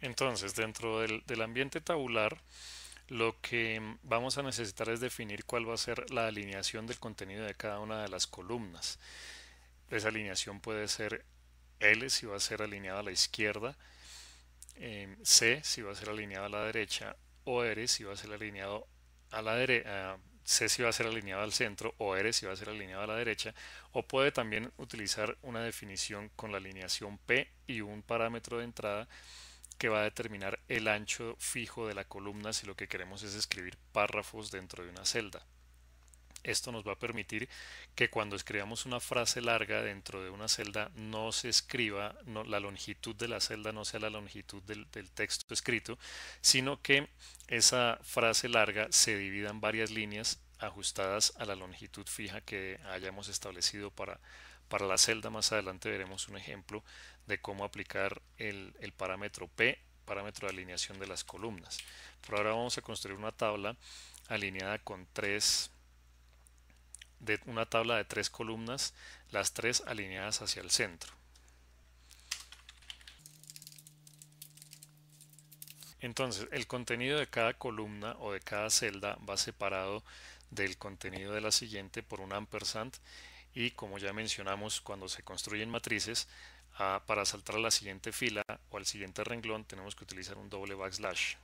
Entonces, dentro del, ambiente tabular, lo que vamos a necesitar es definir cuál va a ser la alineación del contenido de cada una de las columnas. Esa alineación puede ser L si va a ser alineada a la izquierda, em, C si va a ser alineado a la derecha, o R si va a ser alineado a la derecha, C si va a ser alineado al centro, o R si va a ser alineado a la derecha, o puede también utilizar una definición con la alineación P y un parámetro de entrada que va a determinar el ancho fijo de la columna si lo que queremos es escribir párrafos dentro de una celda. Esto nos va a permitir que cuando escribamos una frase larga dentro de una celda no se escriba, la longitud de la celda no sea la longitud del, del, texto escrito, sino que esa frase larga se divida en varias líneas ajustadas a la longitud fija que hayamos establecido para, para la celda. Más adelante veremos un ejemplo de cómo aplicar el, parámetro P, parámetro de alineación de las columnas. Por ahora vamos a construir una tabla alineada con tres de una tabla de tres columnas, las tres alineadas hacia el centro. Entonces, el contenido de cada columna o de cada celda va separado del contenido de la siguiente por un ampersand y como ya mencionamos, cuando se construyen matrices, Ah, para saltar a la siguiente fila o al siguiente renglón tenemos que utilizar un doble backslash.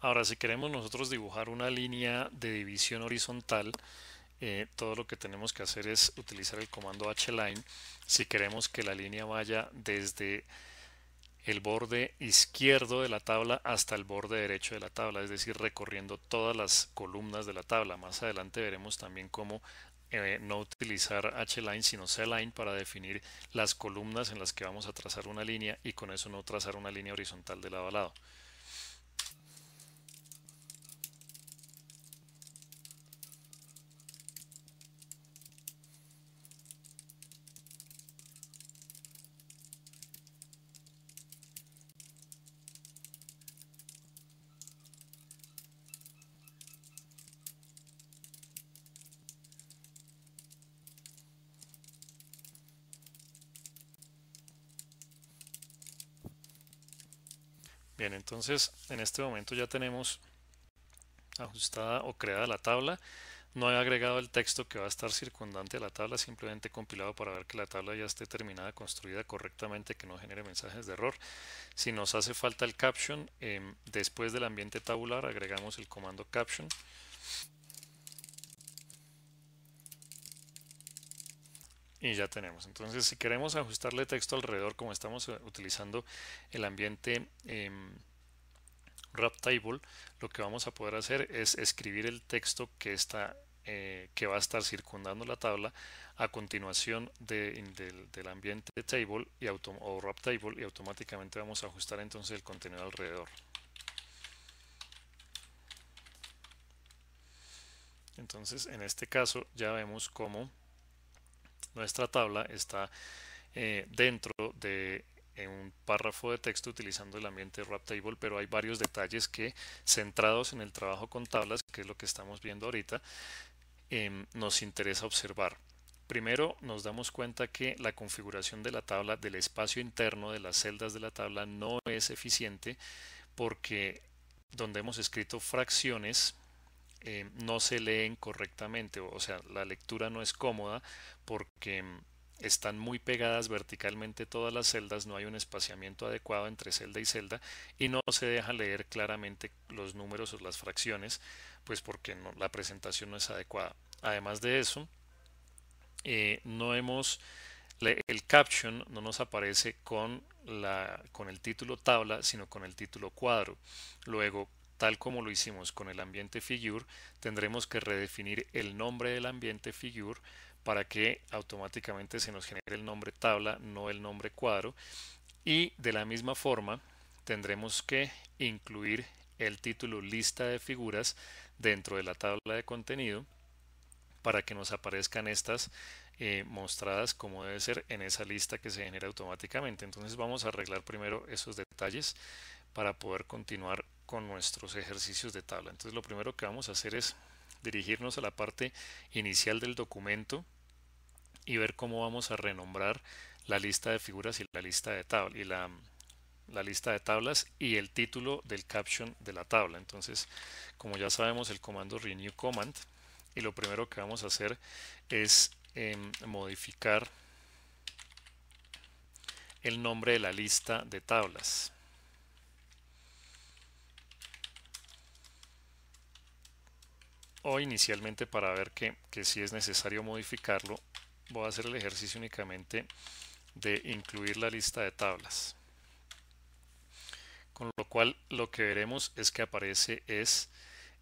Ahora, si queremos nosotros dibujar una línea de división horizontal, eh, todo lo que tenemos que hacer es utilizar el comando hline si queremos que la línea vaya desde el borde izquierdo de la tabla hasta el borde derecho de la tabla, es decir, recorriendo todas las columnas de la tabla. Más adelante veremos también cómo eh, no utilizar hline sino cline para definir las columnas en las que vamos a trazar una línea y con eso no trazar una línea horizontal de lado a lado. Entonces, en este momento ya tenemos ajustada o creada la tabla. No he agregado el texto que va a estar circundante a la tabla, simplemente he compilado para ver que la tabla ya esté terminada, construida correctamente, que no genere mensajes de error. Si nos hace falta el caption, em, después del ambiente tabular agregamos el comando caption. y ya tenemos. Entonces, si queremos ajustarle texto alrededor, como estamos eh, utilizando el ambiente eh, table, lo que vamos a poder hacer es escribir el texto que está eh, que va a estar circundando la tabla a continuación del ambiente table y o wrap table y automáticamente vamos a ajustar entonces el contenido alrededor. Entonces en este caso ya vemos cómo nuestra tabla está eh, dentro de en un párrafo de texto utilizando el ambiente Raptable, pero hay varios detalles que, centrados en el trabajo con tablas, que es lo que estamos viendo ahorita, em, nos interesa observar. Primero nos damos cuenta que la configuración de la tabla del espacio interno de las celdas de la tabla no es eficiente porque donde hemos escrito fracciones em, no se leen correctamente, o sea, la lectura no es cómoda porque em, están muy pegadas verticalmente todas las celdas, no hay un espaciamiento adecuado entre celda y celda y no se deja leer claramente los números o las fracciones, pues porque la presentación no es adecuada. Además de eso, eh, no hemos el caption no nos aparece con, la, con el título tabla, sino con el título cuadro. Luego, tal como lo hicimos con el ambiente figure, tendremos que redefinir el nombre del ambiente figure para que automáticamente se nos genere el nombre tabla, no el nombre cuadro. Y de la misma forma tendremos que incluir el título lista de figuras dentro de la tabla de contenido para que nos aparezcan estas eh, mostradas como debe ser en esa lista que se genera automáticamente. Entonces vamos a arreglar primero esos detalles para poder continuar con nuestros ejercicios de tabla. Entonces lo primero que vamos a hacer es dirigirnos a la parte inicial del documento y ver cómo vamos a renombrar la lista de figuras y la lista de y la, lista de tablas y el título del caption de la tabla. Entonces, como ya sabemos, el comando renew command y lo primero que vamos a hacer es em, modificar el nombre de la lista de tablas. O inicialmente para ver que si es necesario modificarlo, voy a hacer el ejercicio únicamente de incluir la lista de tablas. Con lo cual lo que veremos es que aparece es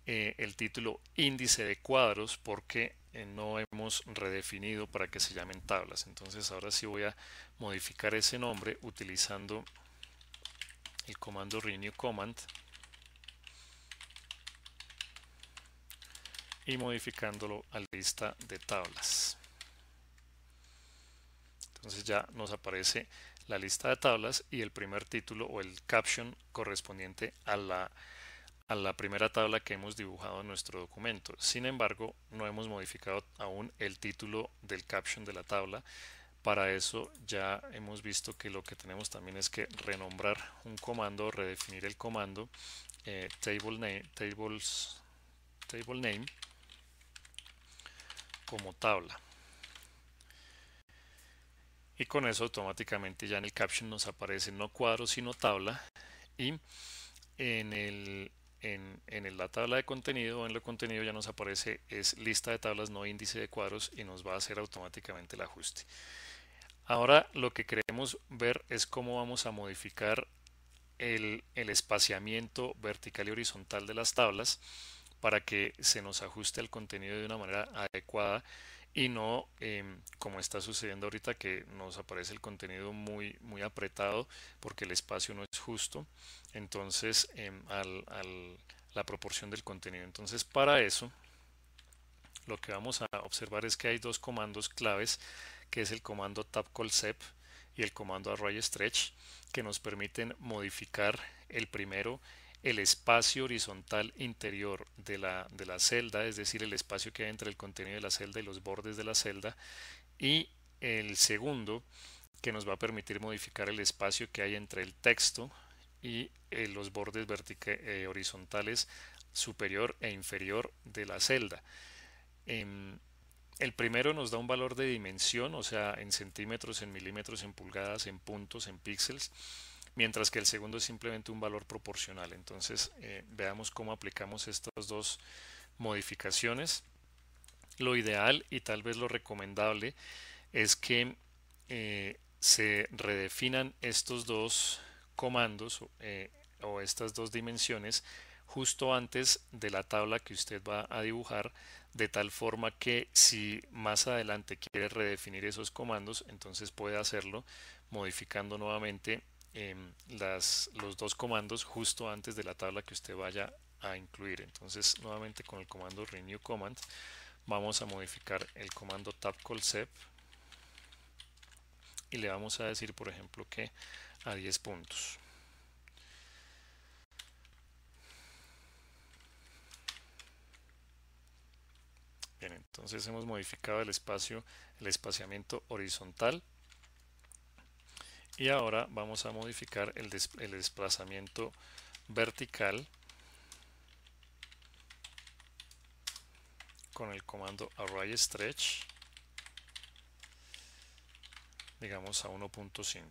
eh, el título índice de cuadros porque eh, no hemos redefinido para que se llamen tablas. Entonces ahora sí voy a modificar ese nombre utilizando el comando renew command y modificándolo a lista de tablas. Entonces ya nos aparece la lista de tablas y el primer título o el caption correspondiente a la, primera tabla que hemos dibujado en nuestro documento. Sin embargo, no hemos modificado aún el título del caption de la tabla. Para eso ya hemos visto que lo que tenemos también es que renombrar un comando, redefinir el comando eh, table name, tables, table name como tabla y con eso automáticamente ya en el caption nos aparece no cuadro sino tabla y en el en, la tabla de contenido, en el contenido ya nos aparece es lista de tablas, no índice de cuadros y nos va a hacer automáticamente el ajuste. Ahora lo que queremos ver es cómo vamos a modificar el, espaciamiento vertical y horizontal de las tablas para que se nos ajuste el contenido de una manera adecuada y no em, como está sucediendo ahorita que nos aparece el contenido muy muy apretado porque el espacio no es justo entonces em, al, la proporción del contenido entonces para eso lo que vamos a observar es que hay dos comandos claves que es el comando tab sep y el comando array stretch que nos permiten modificar el primero el espacio horizontal interior de la, celda, es decir, el espacio que hay entre el contenido de la celda y los bordes de la celda, y el segundo, que nos va a permitir modificar el espacio que hay entre el texto y eh, los bordes eh, horizontales superior e inferior de la celda. Em, el primero nos da un valor de dimensión, o sea, en centímetros, en milímetros, en pulgadas, en puntos, en píxeles mientras que el segundo es simplemente un valor proporcional. Entonces, eh, veamos cómo aplicamos estas dos modificaciones. Lo ideal y tal vez lo recomendable es que eh, se redefinan estos dos comandos eh, o estas dos dimensiones justo antes de la tabla que usted va a dibujar de tal forma que si más adelante quiere redefinir esos comandos entonces puede hacerlo modificando nuevamente Em, las, los dos comandos justo antes de la tabla que usted vaya a incluir. Entonces, nuevamente con el comando renew command, vamos a modificar el comando tab call y le vamos a decir, por ejemplo, que a 10 puntos. Bien, entonces hemos modificado el espacio, el espaciamiento horizontal y ahora vamos a modificar el, desplazamiento vertical con el comando array stretch digamos a 1.5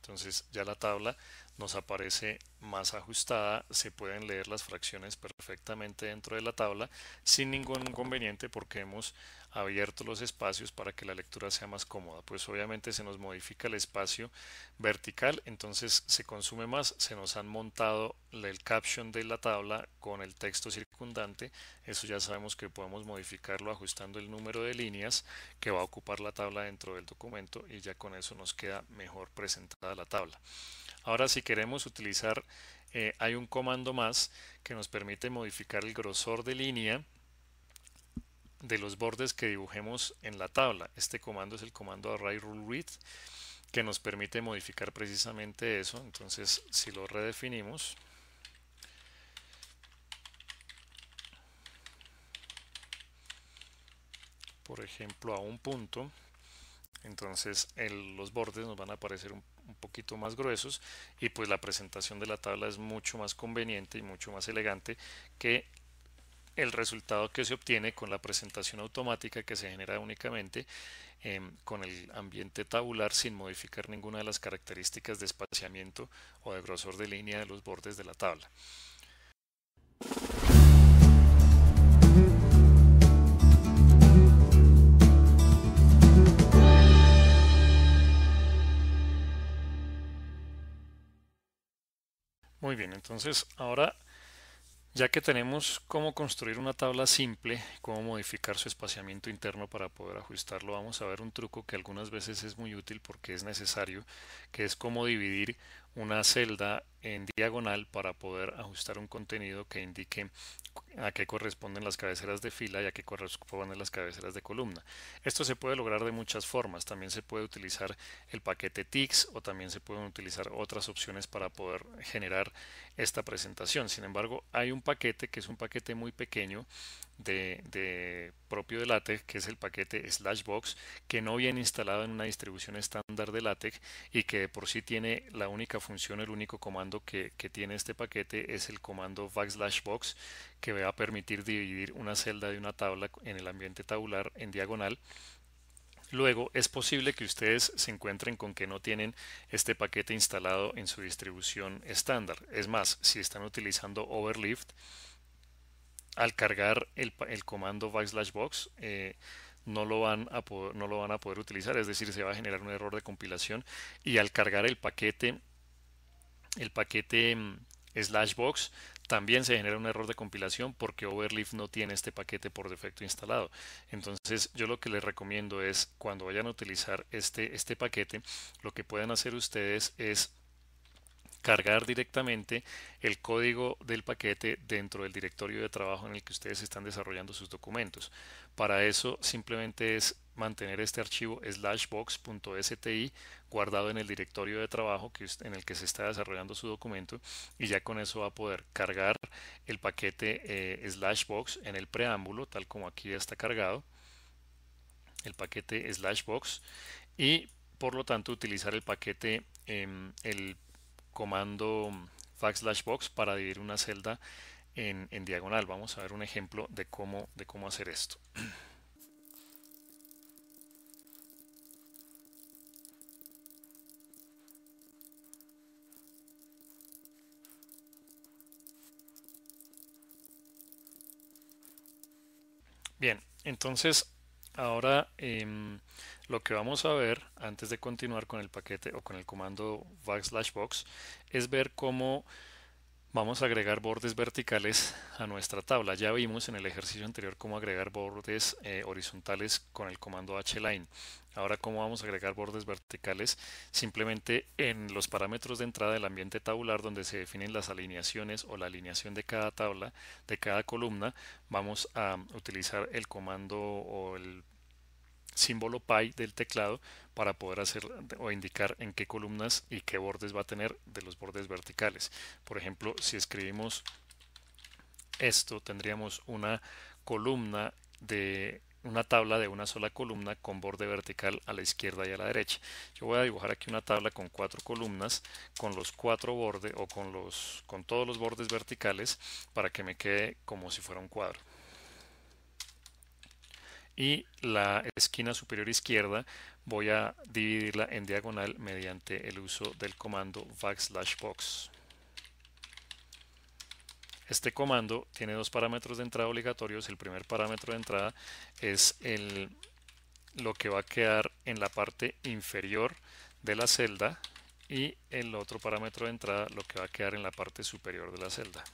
entonces ya la tabla nos aparece más ajustada, se pueden leer las fracciones perfectamente dentro de la tabla sin ningún inconveniente porque hemos abierto los espacios para que la lectura sea más cómoda. Pues obviamente se nos modifica el espacio vertical, entonces se consume más, se nos han montado el caption de la tabla con el texto circundante, eso ya sabemos que podemos modificarlo ajustando el número de líneas que va a ocupar la tabla dentro del documento y ya con eso nos queda mejor presentada la tabla. Ahora si queremos utilizar, eh, hay un comando más que nos permite modificar el grosor de línea de los bordes que dibujemos en la tabla. Este comando es el comando array rule read que nos permite modificar precisamente eso. Entonces, si lo redefinimos, por ejemplo, a un punto, entonces los bordes nos van a parecer un, poquito más gruesos y pues la presentación de la tabla es mucho más conveniente y mucho más elegante que el resultado que se obtiene con la presentación automática que se genera únicamente em, con el ambiente tabular sin modificar ninguna de las características de espaciamiento o de grosor de línea de los bordes de la tabla. Muy bien, entonces ahora ya que tenemos cómo construir una tabla simple, cómo modificar su espaciamiento interno para poder ajustarlo, vamos a ver un truco que algunas veces es muy útil porque es necesario, que es cómo dividir una celda en diagonal para poder ajustar un contenido que indique a qué corresponden las cabeceras de fila y a qué corresponden las cabeceras de columna. Esto se puede lograr de muchas formas. También se puede utilizar el paquete TICS o también se pueden utilizar otras opciones para poder generar esta presentación. Sin embargo, hay un paquete que es un paquete muy pequeño de, propio de LaTeX, que es el paquete Slashbox, que no viene instalado en una distribución estándar de LaTeX y que por sí tiene la única función, el único comando que, que tiene este paquete es el comando backslashbox, que va a permitir dividir una celda de una tabla en el ambiente tabular en diagonal Luego, es posible que ustedes se encuentren con que no tienen este paquete instalado en su distribución estándar. Es más, si están utilizando Overlift, al cargar el, comando backslash box, eh, no lo, van a poder, no lo van a poder utilizar, es decir, se va a generar un error de compilación y al cargar el paquete, el paquete mm, slash box, también se genera un error de compilación porque Overleaf no tiene este paquete por defecto instalado. Entonces yo lo que les recomiendo es cuando vayan a utilizar este, este paquete, lo que pueden hacer ustedes es cargar directamente el código del paquete dentro del directorio de trabajo en el que ustedes están desarrollando sus documentos. Para eso simplemente es mantener este archivo slashbox.sti guardado en el directorio de trabajo que, en el que se está desarrollando su documento y ya con eso va a poder cargar el paquete eh, slashbox en el preámbulo tal como aquí ya está cargado el paquete slashbox y por lo tanto utilizar el paquete em, el comando fax box para dividir una celda en, en, diagonal. Vamos a ver un ejemplo de cómo, de cómo hacer esto. Bien, entonces Ahora em, lo que vamos a ver antes de continuar con el paquete o con el comando backslash box es ver cómo Vamos a agregar bordes verticales a nuestra tabla. Ya vimos en el ejercicio anterior cómo agregar bordes eh, horizontales con el comando hline. Ahora cómo vamos a agregar bordes verticales simplemente en los parámetros de entrada del ambiente tabular donde se definen las alineaciones o la alineación de cada tabla, de cada columna, vamos a utilizar el comando o el símbolo pi del teclado para poder hacer o indicar en qué columnas y qué bordes va a tener de los bordes verticales. Por ejemplo, si escribimos esto, tendríamos una columna de una tabla de una sola columna con borde vertical a la izquierda y a la derecha. Yo voy a dibujar aquí una tabla con cuatro columnas, con los cuatro bordes o con, los, con todos los bordes verticales para que me quede como si fuera un cuadro y la esquina superior izquierda voy a dividirla en diagonal mediante el uso del comando backslashbox. box. Este comando tiene dos parámetros de entrada obligatorios. El primer parámetro de entrada es el, lo que va a quedar en la parte inferior de la celda y el otro parámetro de entrada lo que va a quedar en la parte superior de la celda.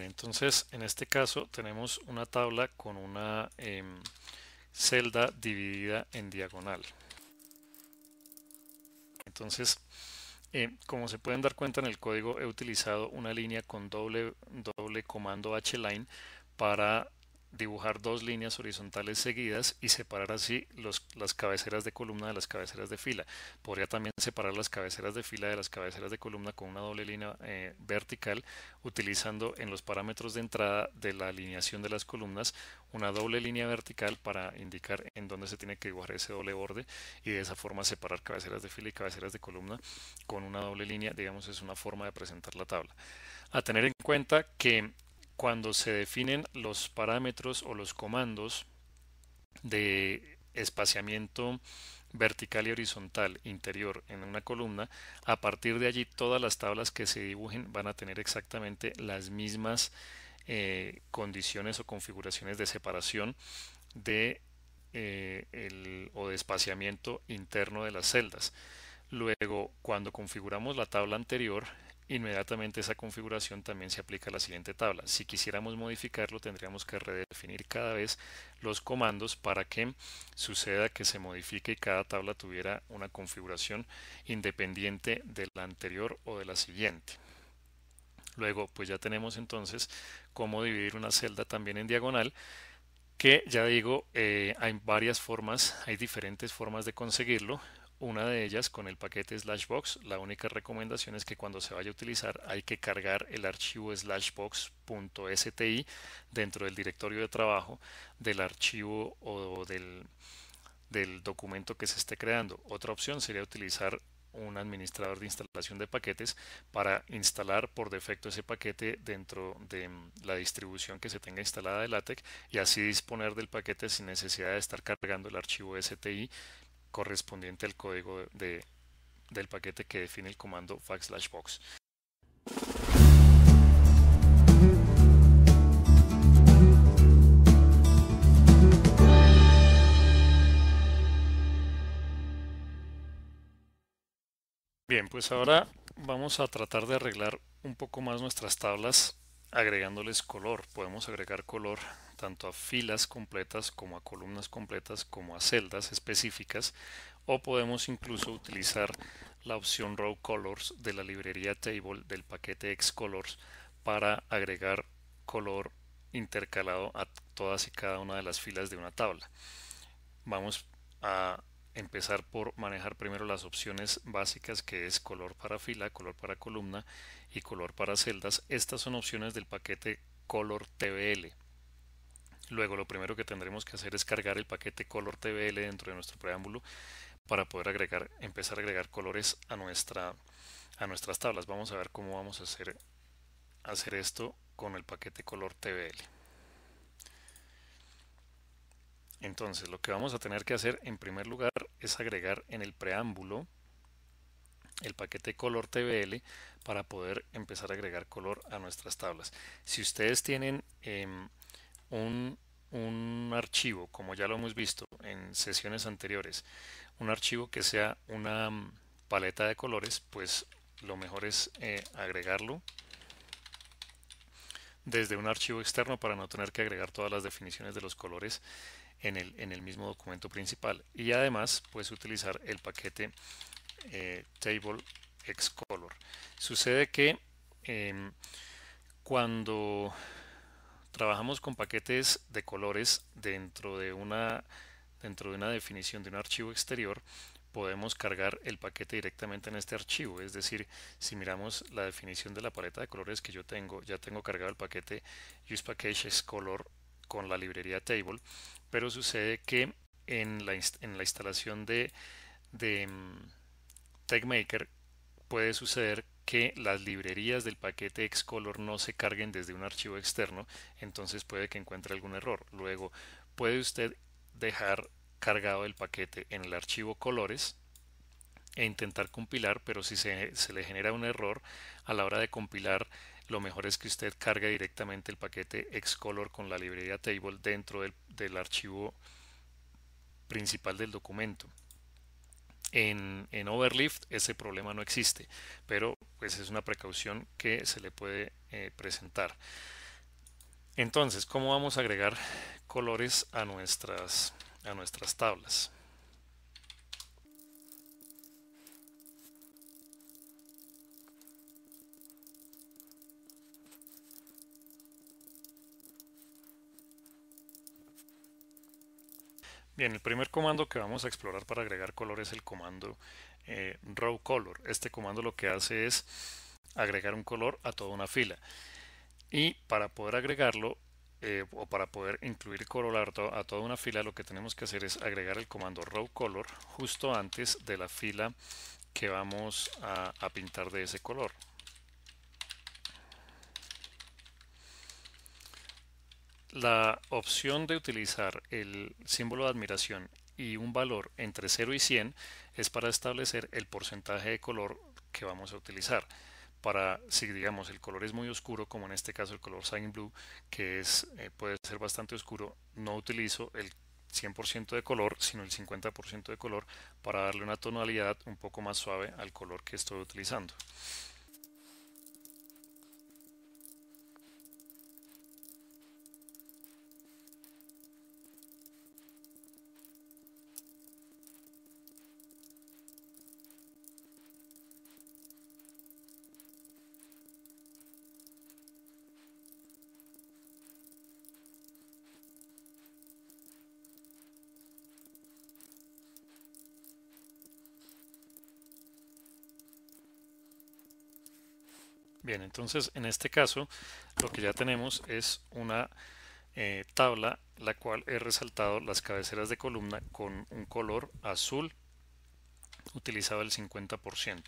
entonces en este caso tenemos una tabla con una em, celda dividida en diagonal. Entonces, em, como se pueden dar cuenta en el código he utilizado una línea con doble, doble comando hline para dibujar dos líneas horizontales seguidas y separar así las cabeceras de columna de las cabeceras de fila. Podría también separar las cabeceras de fila de las cabeceras de columna con una doble línea eh, vertical utilizando en los parámetros de entrada de la alineación de las columnas una doble línea vertical para indicar en dónde se tiene que dibujar ese doble borde y de esa forma separar cabeceras de fila y cabeceras de columna con una doble línea, digamos, es una forma de presentar la tabla. A tener en cuenta que cuando se definen los parámetros o los comandos de espaciamiento vertical y horizontal interior en una columna, a partir de allí todas las tablas que se dibujen van a tener exactamente las mismas eh, condiciones o configuraciones de separación de, eh, o de espaciamiento interno de las celdas. Luego, cuando configuramos la tabla anterior, Inmediatamente esa configuración también se aplica a la siguiente tabla. Si quisiéramos modificarlo, tendríamos que redefinir cada vez los comandos para que suceda que se modifique y cada tabla tuviera una configuración independiente de la anterior o de la siguiente. Luego, pues ya tenemos entonces cómo dividir una celda también en diagonal que ya digo, eh, hay varias formas, hay diferentes formas de conseguirlo. Una de ellas con el paquete Slashbox, la única recomendación es que cuando se vaya a utilizar hay que cargar el archivo slashbox.sti dentro del directorio de trabajo del archivo o del, documento que se esté creando. Otra opción sería utilizar un administrador de instalación de paquetes para instalar por defecto ese paquete dentro de mm, la distribución que se tenga instalada de LaTeX y así disponer del paquete sin necesidad de estar cargando el archivo STI correspondiente al código de, del paquete que define el comando fax/box. Bien, pues ahora vamos a tratar de arreglar un poco más nuestras tablas agregándoles color. Podemos agregar color tanto a filas completas como a columnas completas como a celdas específicas o podemos incluso utilizar la opción Row Colors de la librería Table del paquete Xcolors para agregar color intercalado a todas y cada una de las filas de una tabla. Vamos a empezar por manejar primero las opciones básicas que es color para fila, color para columna y color para celdas. Estas son opciones del paquete Color TBL. Luego lo primero que tendremos que hacer es cargar el paquete color TBL dentro de nuestro preámbulo para poder agregar, empezar a agregar colores a, nuestra, a nuestras tablas. Vamos a ver cómo vamos a hacer, hacer esto con el paquete color TBL. Entonces lo que vamos a tener que hacer en primer lugar es agregar en el preámbulo el paquete color TBL para poder empezar a agregar color a nuestras tablas. Si ustedes tienen... Em, un, archivo, como ya lo hemos visto en sesiones anteriores, un archivo que sea una mm, paleta de colores, pues lo mejor es eh, agregarlo desde un archivo externo para no tener que agregar todas las definiciones de los colores en el, en el mismo documento principal. Y además puedes utilizar el paquete eh, table.xcolor Sucede que em, cuando trabajamos con paquetes de colores dentro de una dentro de una definición de un archivo exterior podemos cargar el paquete directamente en este archivo es decir si miramos la definición de la paleta de colores que yo tengo ya tengo cargado el paquete use packages color con la librería table pero sucede que en la, instalación de, de mm, Techmaker puede suceder que las librerías del paquete Xcolor no se carguen desde un archivo externo, entonces puede que encuentre algún error. Luego, puede usted dejar cargado el paquete en el archivo colores e intentar compilar, pero si se, le genera un error a la hora de compilar, lo mejor es que usted cargue directamente el paquete Xcolor con la librería table dentro del, archivo principal del documento. En, en Overlift ese problema no existe, pero pues es una precaución que se le puede eh, presentar. Entonces, ¿cómo vamos a agregar colores a nuestras, a nuestras tablas? Bien, el primer comando que vamos a explorar para agregar colores es el comando eh, row color. Este comando lo que hace es agregar un color a toda una fila. Y para poder agregarlo eh, o para poder incluir color a toda una fila, lo que tenemos que hacer es agregar el comando row color justo antes de la fila que vamos a, a pintar de ese color. La opción de utilizar el símbolo de admiración y un valor entre 0 y 100 es para establecer el porcentaje de color que vamos a utilizar. Para si digamos el color es muy oscuro, como en este caso el color Sign Blue, que es, eh, puede ser bastante oscuro, no utilizo el 100% de color, sino el 50% de color para darle una tonalidad un poco más suave al color que estoy utilizando. entonces en este caso lo que ya tenemos es una eh, tabla la cual he resaltado las cabeceras de columna con un color azul utilizado el 50%.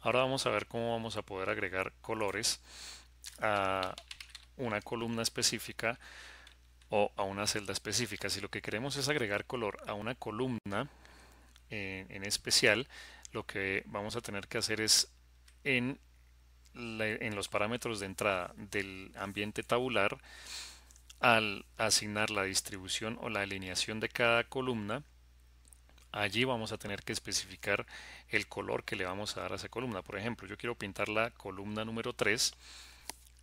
Ahora vamos a ver cómo vamos a poder agregar colores a una columna específica o a una celda específica. Si lo que queremos es agregar color a una columna eh, en especial, lo que vamos a tener que hacer es en en los parámetros de entrada del ambiente tabular, al asignar la distribución o la alineación de cada columna, allí vamos a tener que especificar el color que le vamos a dar a esa columna. Por ejemplo, yo quiero pintar la columna número 3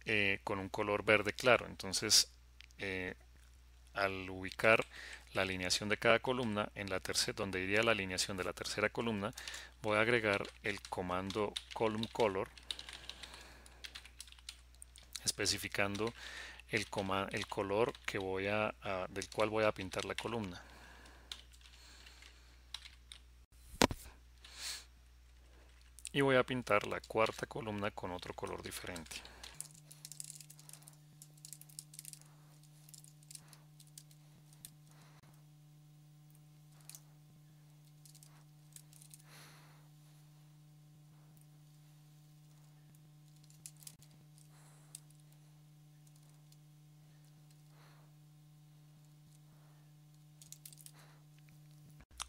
eh, con un color verde claro. Entonces, eh, al ubicar la alineación de cada columna, en la tercera, donde iría la alineación de la tercera columna, voy a agregar el comando column color especificando el, color que voy del cual voy a pintar la columna. Y voy a pintar la cuarta columna con otro color diferente.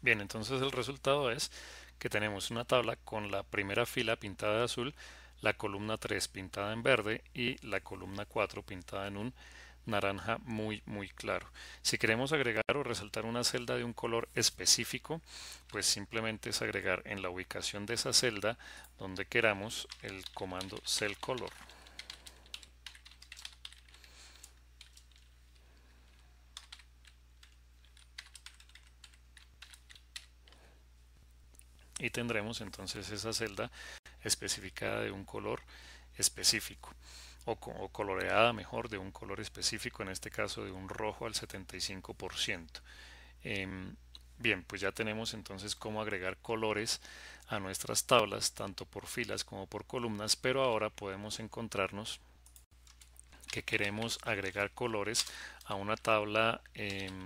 Bien, entonces el resultado es que tenemos una tabla con la primera fila pintada de azul, la columna 3 pintada en verde y la columna 4 pintada en un naranja muy muy claro. Si queremos agregar o resaltar una celda de un color específico, pues simplemente es agregar en la ubicación de esa celda donde queramos el comando cell color. y tendremos entonces esa celda especificada de un color específico o, coloreada mejor de un color específico, en este caso de un rojo al 75%. Em, bien, pues ya tenemos entonces cómo agregar colores a nuestras tablas, tanto por filas como por columnas, pero ahora podemos encontrarnos que queremos agregar colores a una tabla em,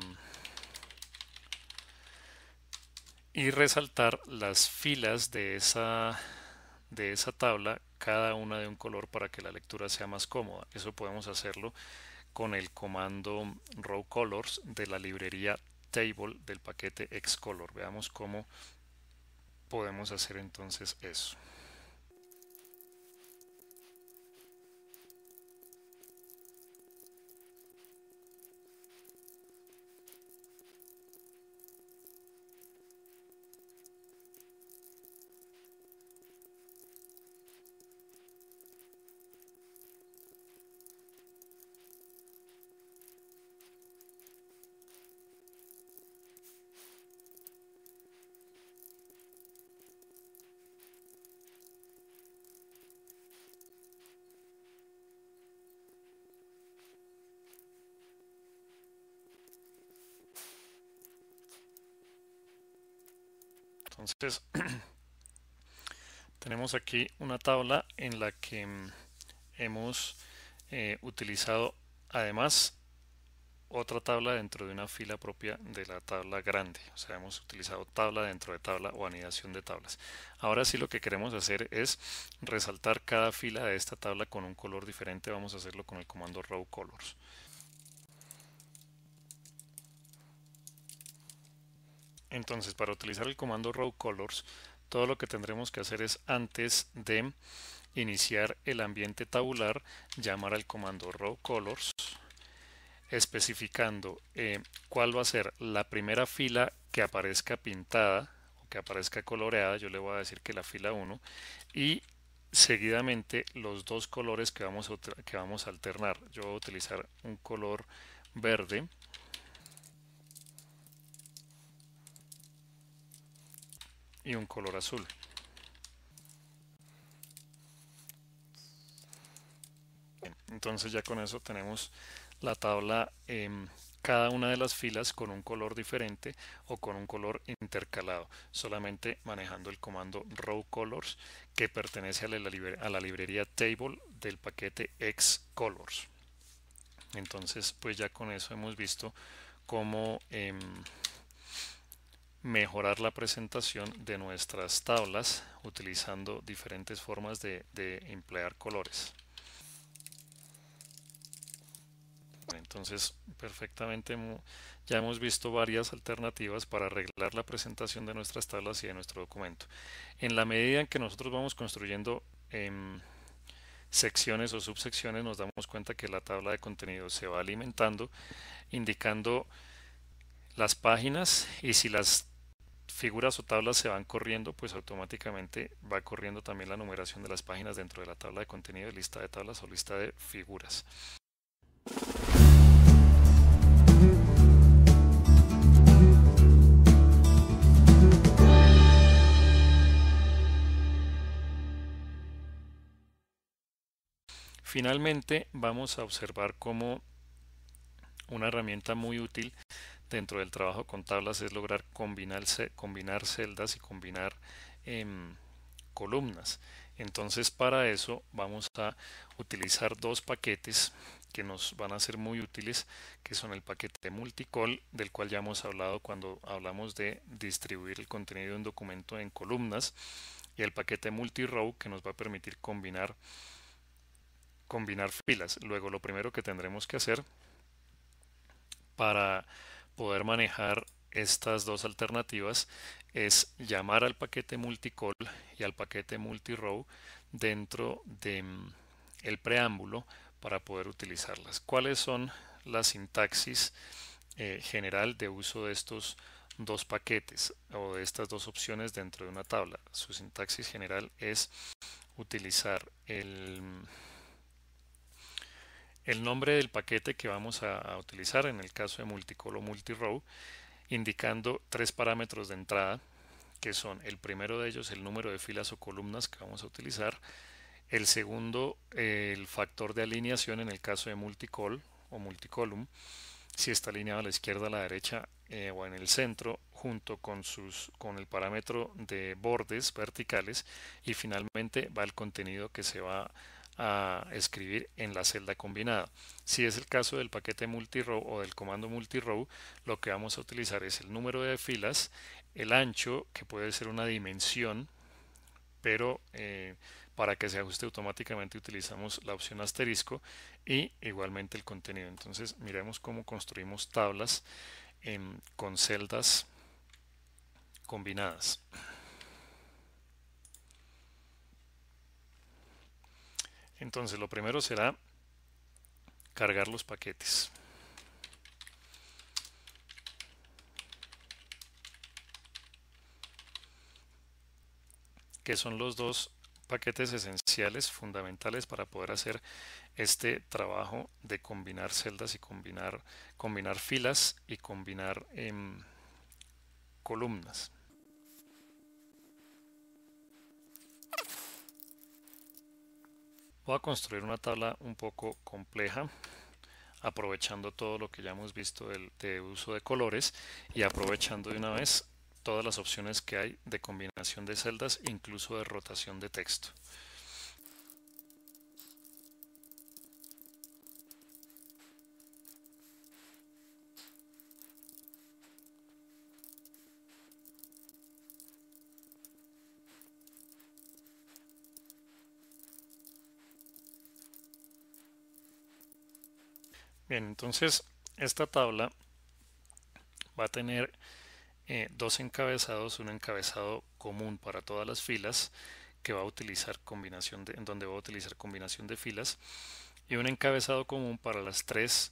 y resaltar las filas de esa, de esa tabla, cada una de un color para que la lectura sea más cómoda. Eso podemos hacerlo con el comando row colors de la librería table del paquete xcolor. Veamos cómo podemos hacer entonces eso. Entonces, tenemos aquí una tabla en la que mm, hemos eh, utilizado además otra tabla dentro de una fila propia de la tabla grande. O sea, hemos utilizado tabla dentro de tabla o anidación de tablas. Ahora sí lo que queremos hacer es resaltar cada fila de esta tabla con un color diferente. Vamos a hacerlo con el comando row colors. Entonces, para utilizar el comando row colors, todo lo que tendremos que hacer es antes de iniciar el ambiente tabular, llamar al comando row colors, especificando eh, cuál va a ser la primera fila que aparezca pintada o que aparezca coloreada, yo le voy a decir que la fila 1, y seguidamente los dos colores que vamos, que vamos a alternar. Yo voy a utilizar un color verde y un color azul. Entonces ya con eso tenemos la tabla em, cada una de las filas con un color diferente o con un color intercalado, solamente manejando el comando row colors que pertenece a la, librería table del paquete xcolors. Entonces pues ya con eso hemos visto cómo em, mejorar la presentación de nuestras tablas utilizando diferentes formas de, emplear colores. Entonces, perfectamente ya hemos visto varias alternativas para arreglar la presentación de nuestras tablas y de nuestro documento. En la medida en que nosotros vamos construyendo em, secciones o subsecciones, nos damos cuenta que la tabla de contenido se va alimentando, indicando las páginas y si las figuras o tablas se van corriendo, pues automáticamente va corriendo también la numeración de las páginas dentro de la tabla de contenido, lista de tablas o lista de figuras. Finalmente vamos a observar cómo una herramienta muy útil dentro del trabajo con tablas es lograr combinarse, combinar celdas y combinar em, columnas. Entonces para eso vamos a utilizar dos paquetes que nos van a ser muy útiles, que son el paquete multicol, del cual ya hemos hablado cuando hablamos de distribuir el contenido de un documento en columnas, y el paquete multi-row que nos va a permitir combinar, combinar filas. Luego lo primero que tendremos que hacer para poder manejar estas dos alternativas es llamar al paquete multicall y al paquete multirow dentro de mm, el preámbulo para poder utilizarlas. ¿Cuáles son las sintaxis eh, general de uso de estos dos paquetes o de estas dos opciones dentro de una tabla? Su sintaxis general es utilizar el mm, el nombre del paquete que vamos a, utilizar en el caso de multicolo multi indicando tres parámetros de entrada, que son el primero de ellos el número de filas o columnas que vamos a utilizar, el segundo el factor de alineación en el caso de multicol o multicolumn, si está alineado a la izquierda, a la derecha eh, o en el centro, junto con, sus, con el parámetro de bordes verticales y finalmente va el contenido que se va a a escribir en la celda combinada. Si es el caso del paquete row o del comando row lo que vamos a utilizar es el número de filas, el ancho, que puede ser una dimensión, pero eh, para que se ajuste automáticamente utilizamos la opción asterisco y igualmente el contenido. Entonces miremos cómo construimos tablas em, con celdas combinadas. Entonces lo primero será cargar los paquetes. que son los dos paquetes esenciales, fundamentales para poder hacer este trabajo de combinar celdas y combinar, combinar filas y combinar em, columnas. Voy a construir una tabla un poco compleja aprovechando todo lo que ya hemos visto del, de uso de colores y aprovechando de una vez todas las opciones que hay de combinación de celdas, incluso de rotación de texto. Bien, entonces esta tabla va a tener eh, dos encabezados, un encabezado común para todas las filas que va a utilizar combinación de, en donde va a utilizar combinación de filas y un encabezado común para las tres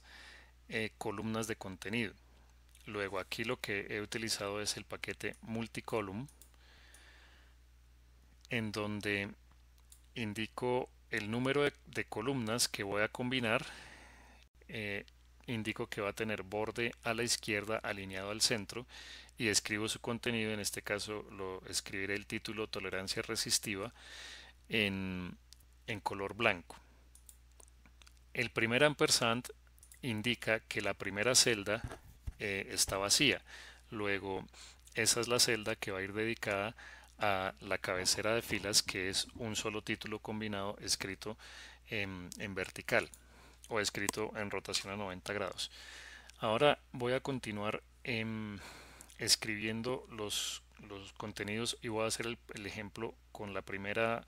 eh, columnas de contenido. Luego aquí lo que he utilizado es el paquete multicolumn en donde indico el número de columnas que voy a combinar eh, indico que va a tener borde a la izquierda alineado al centro y escribo su contenido, en este caso lo escribiré el título tolerancia resistiva en, color blanco. El primer ampersand indica que la primera celda eh, está vacía. Luego, esa es la celda que va a ir dedicada a la cabecera de filas, que es un solo título combinado escrito en vertical o escrito en rotación a 90 grados. Ahora voy a continuar em, escribiendo los, contenidos y voy a hacer el, el, ejemplo con la primera,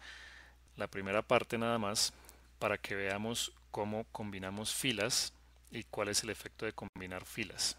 la primera parte nada más para que veamos cómo combinamos filas y cuál es el efecto de combinar filas.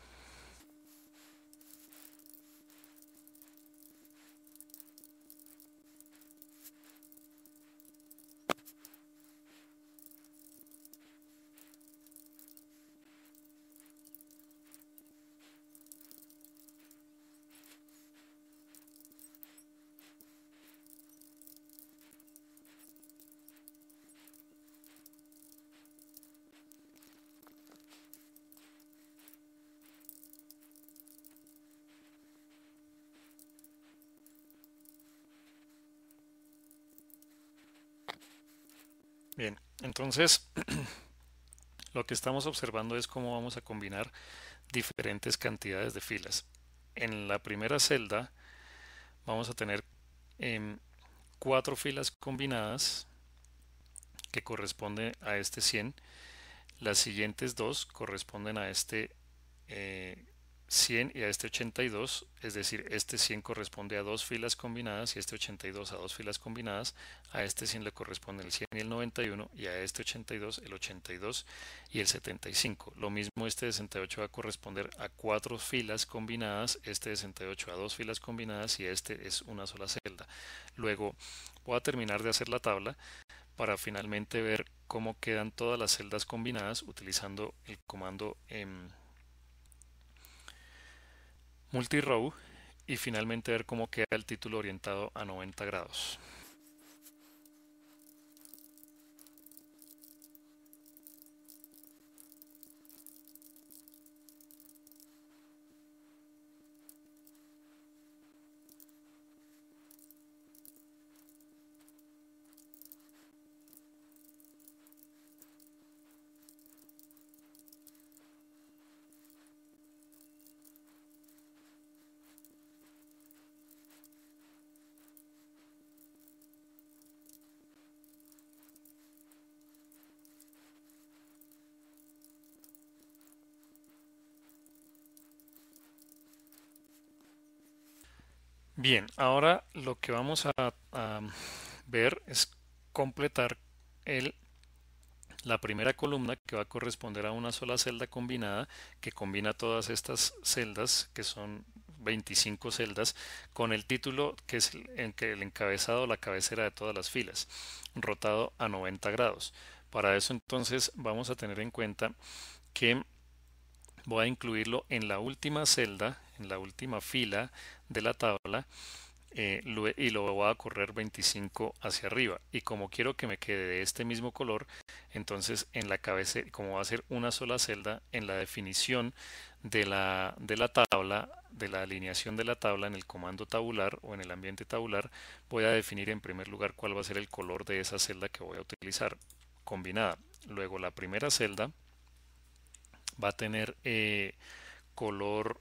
Entonces, lo que estamos observando es cómo vamos a combinar diferentes cantidades de filas. En la primera celda vamos a tener em, cuatro filas combinadas que corresponden a este 100. Las siguientes dos corresponden a este eh, 100 y a este 82, es decir, este 100 corresponde a dos filas combinadas y este 82 a dos filas combinadas, a este 100 le corresponde el 100 y el 91 y a este 82 el 82 y el 75. Lo mismo este 68 va a corresponder a cuatro filas combinadas, este 68 a dos filas combinadas y este es una sola celda. Luego voy a terminar de hacer la tabla para finalmente ver cómo quedan todas las celdas combinadas utilizando el comando en multi-row y finalmente ver cómo queda el título orientado a 90 grados. Bien, ahora lo que vamos a, ver es completar la primera columna que va a corresponder a una sola celda combinada que combina todas estas celdas que son 25 celdas con el título que es el, el encabezado, la cabecera de todas las filas, rotado a 90 grados. Para eso entonces vamos a tener en cuenta que voy a incluirlo en la última celda, en la última fila de la tabla eh, y lo voy a correr 25 hacia arriba y como quiero que me quede de este mismo color entonces en la cabeza como va a ser una sola celda en la definición de la, de la tabla de la alineación de la tabla en el comando tabular o en el ambiente tabular voy a definir en primer lugar cuál va a ser el color de esa celda que voy a utilizar combinada luego la primera celda va a tener eh, color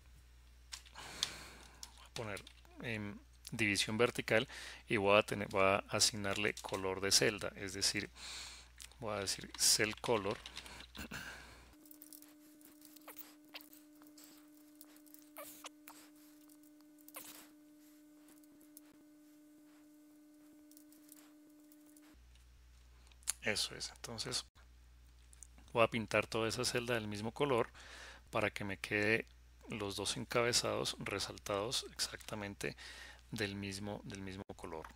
voy a poner en em, división vertical y voy a tener va a asignarle color de celda es decir voy a decir cell color eso es entonces voy a pintar toda esa celda del mismo color para que me quede los dos encabezados resaltados exactamente del mismo, del mismo color.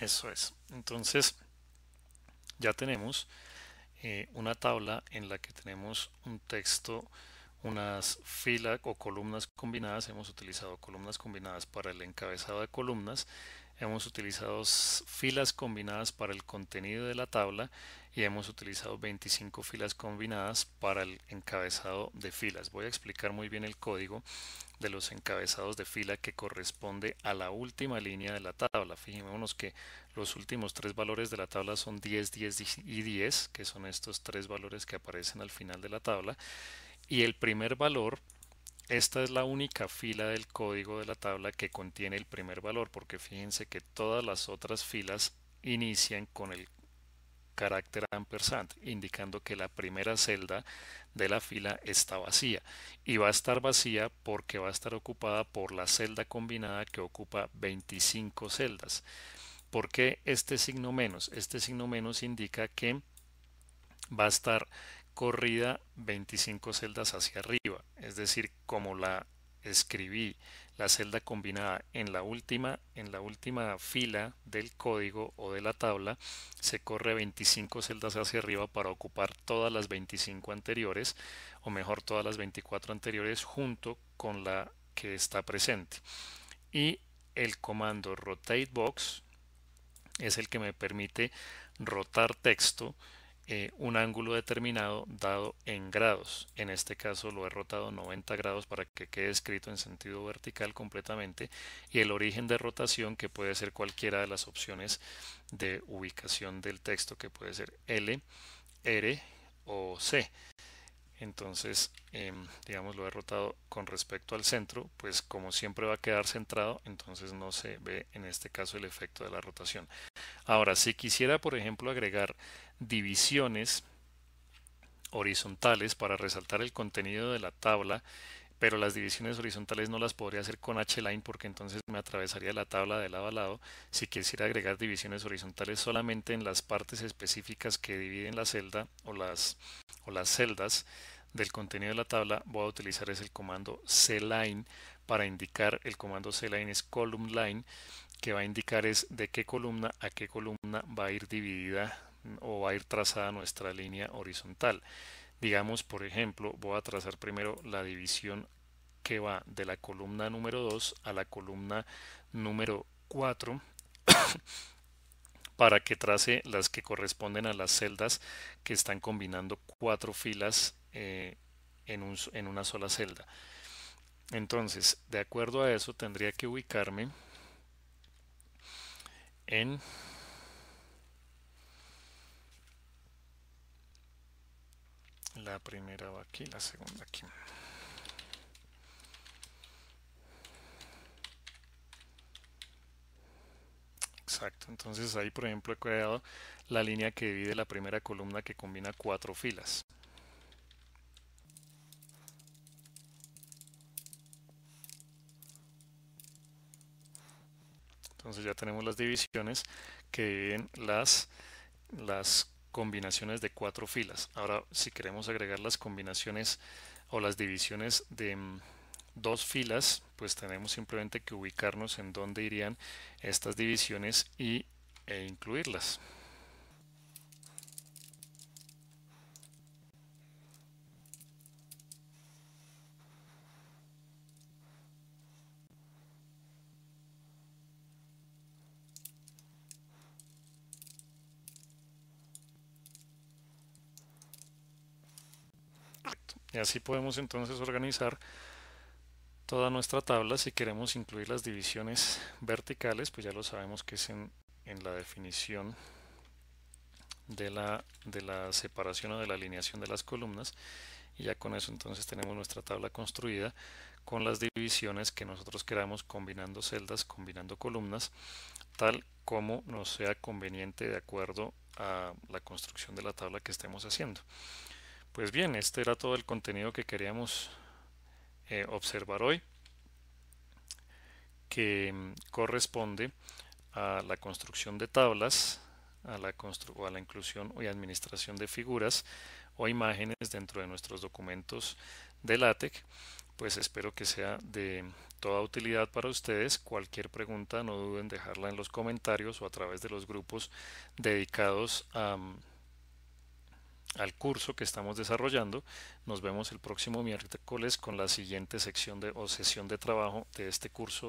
Eso es. Entonces, ya tenemos eh, una tabla en la que tenemos un texto, unas filas o columnas combinadas. Hemos utilizado columnas combinadas para el encabezado de columnas. Hemos utilizado filas combinadas para el contenido de la tabla y hemos utilizado 25 filas combinadas para el encabezado de filas. Voy a explicar muy bien el código de los encabezados de fila que corresponde a la última línea de la tabla. Fijémonos que los últimos tres valores de la tabla son 10, 10 y 10, que son estos tres valores que aparecen al final de la tabla. Y el primer valor, esta es la única fila del código de la tabla que contiene el primer valor, porque fíjense que todas las otras filas inician con el carácter ampersand, indicando que la primera celda de la fila está vacía. Y va a estar vacía porque va a estar ocupada por la celda combinada que ocupa 25 celdas. ¿Por qué este signo menos? Este signo menos indica que va a estar corrida 25 celdas hacia arriba. Es decir, como la escribí la celda combinada en la última, en la última fila del código o de la tabla, se corre 25 celdas hacia arriba para ocupar todas las 25 anteriores, o mejor todas las 24 anteriores junto con la que está presente. Y el comando rotate box es el que me permite rotar texto eh, un ángulo determinado dado en grados. En este caso lo he rotado 90 grados para que quede escrito en sentido vertical completamente y el origen de rotación que puede ser cualquiera de las opciones de ubicación del texto que puede ser L, R o C. Entonces, em, digamos, lo he rotado con respecto al centro, pues como siempre va a quedar centrado, entonces no se ve en este caso el efecto de la rotación. Ahora, si quisiera, por ejemplo, agregar divisiones horizontales para resaltar el contenido de la tabla, pero las divisiones horizontales no las podría hacer con hline porque entonces me atravesaría la tabla de lado a lado. Si quisiera agregar divisiones horizontales solamente en las partes específicas que dividen la celda o las, o las celdas del contenido de la tabla, voy a utilizar es el comando cline para indicar el comando cline es column line que va a indicar es de qué columna a qué columna va a ir dividida o va a ir trazada nuestra línea horizontal. Digamos, por ejemplo, voy a trazar primero la división que va de la columna número 2 a la columna número 4 para que trace las que corresponden a las celdas que están combinando cuatro filas eh, en una sola celda. Entonces, de acuerdo a eso, tendría que ubicarme en La primera va aquí, la segunda aquí. Exacto, entonces ahí por ejemplo he creado la línea que divide la primera columna que combina cuatro filas. Entonces ya tenemos las divisiones que dividen las, las combinaciones de cuatro filas. Ahora, si queremos agregar las combinaciones o las divisiones de mm, dos filas, pues tenemos simplemente que ubicarnos en dónde irían estas divisiones y, e incluirlas. Y así podemos entonces organizar toda nuestra tabla. Si queremos incluir las divisiones verticales, pues ya lo sabemos que es en, la definición de la, de la separación o de la alineación de las columnas. Y ya con eso entonces tenemos nuestra tabla construida con las divisiones que nosotros queramos combinando celdas, combinando columnas, tal como nos sea conveniente de acuerdo a la construcción de la tabla que estemos haciendo. Pues bien, este era todo el contenido que queríamos eh, observar hoy, que mm, corresponde a la construcción de tablas, a la, a la inclusión y administración de figuras o imágenes dentro de nuestros documentos de LaTeX. Pues espero que sea de toda utilidad para ustedes. Cualquier pregunta no duden dejarla en los comentarios o a través de los grupos dedicados a... Mm, al curso que estamos desarrollando. Nos vemos el próximo miércoles con la siguiente sección de, o sesión de trabajo de este curso.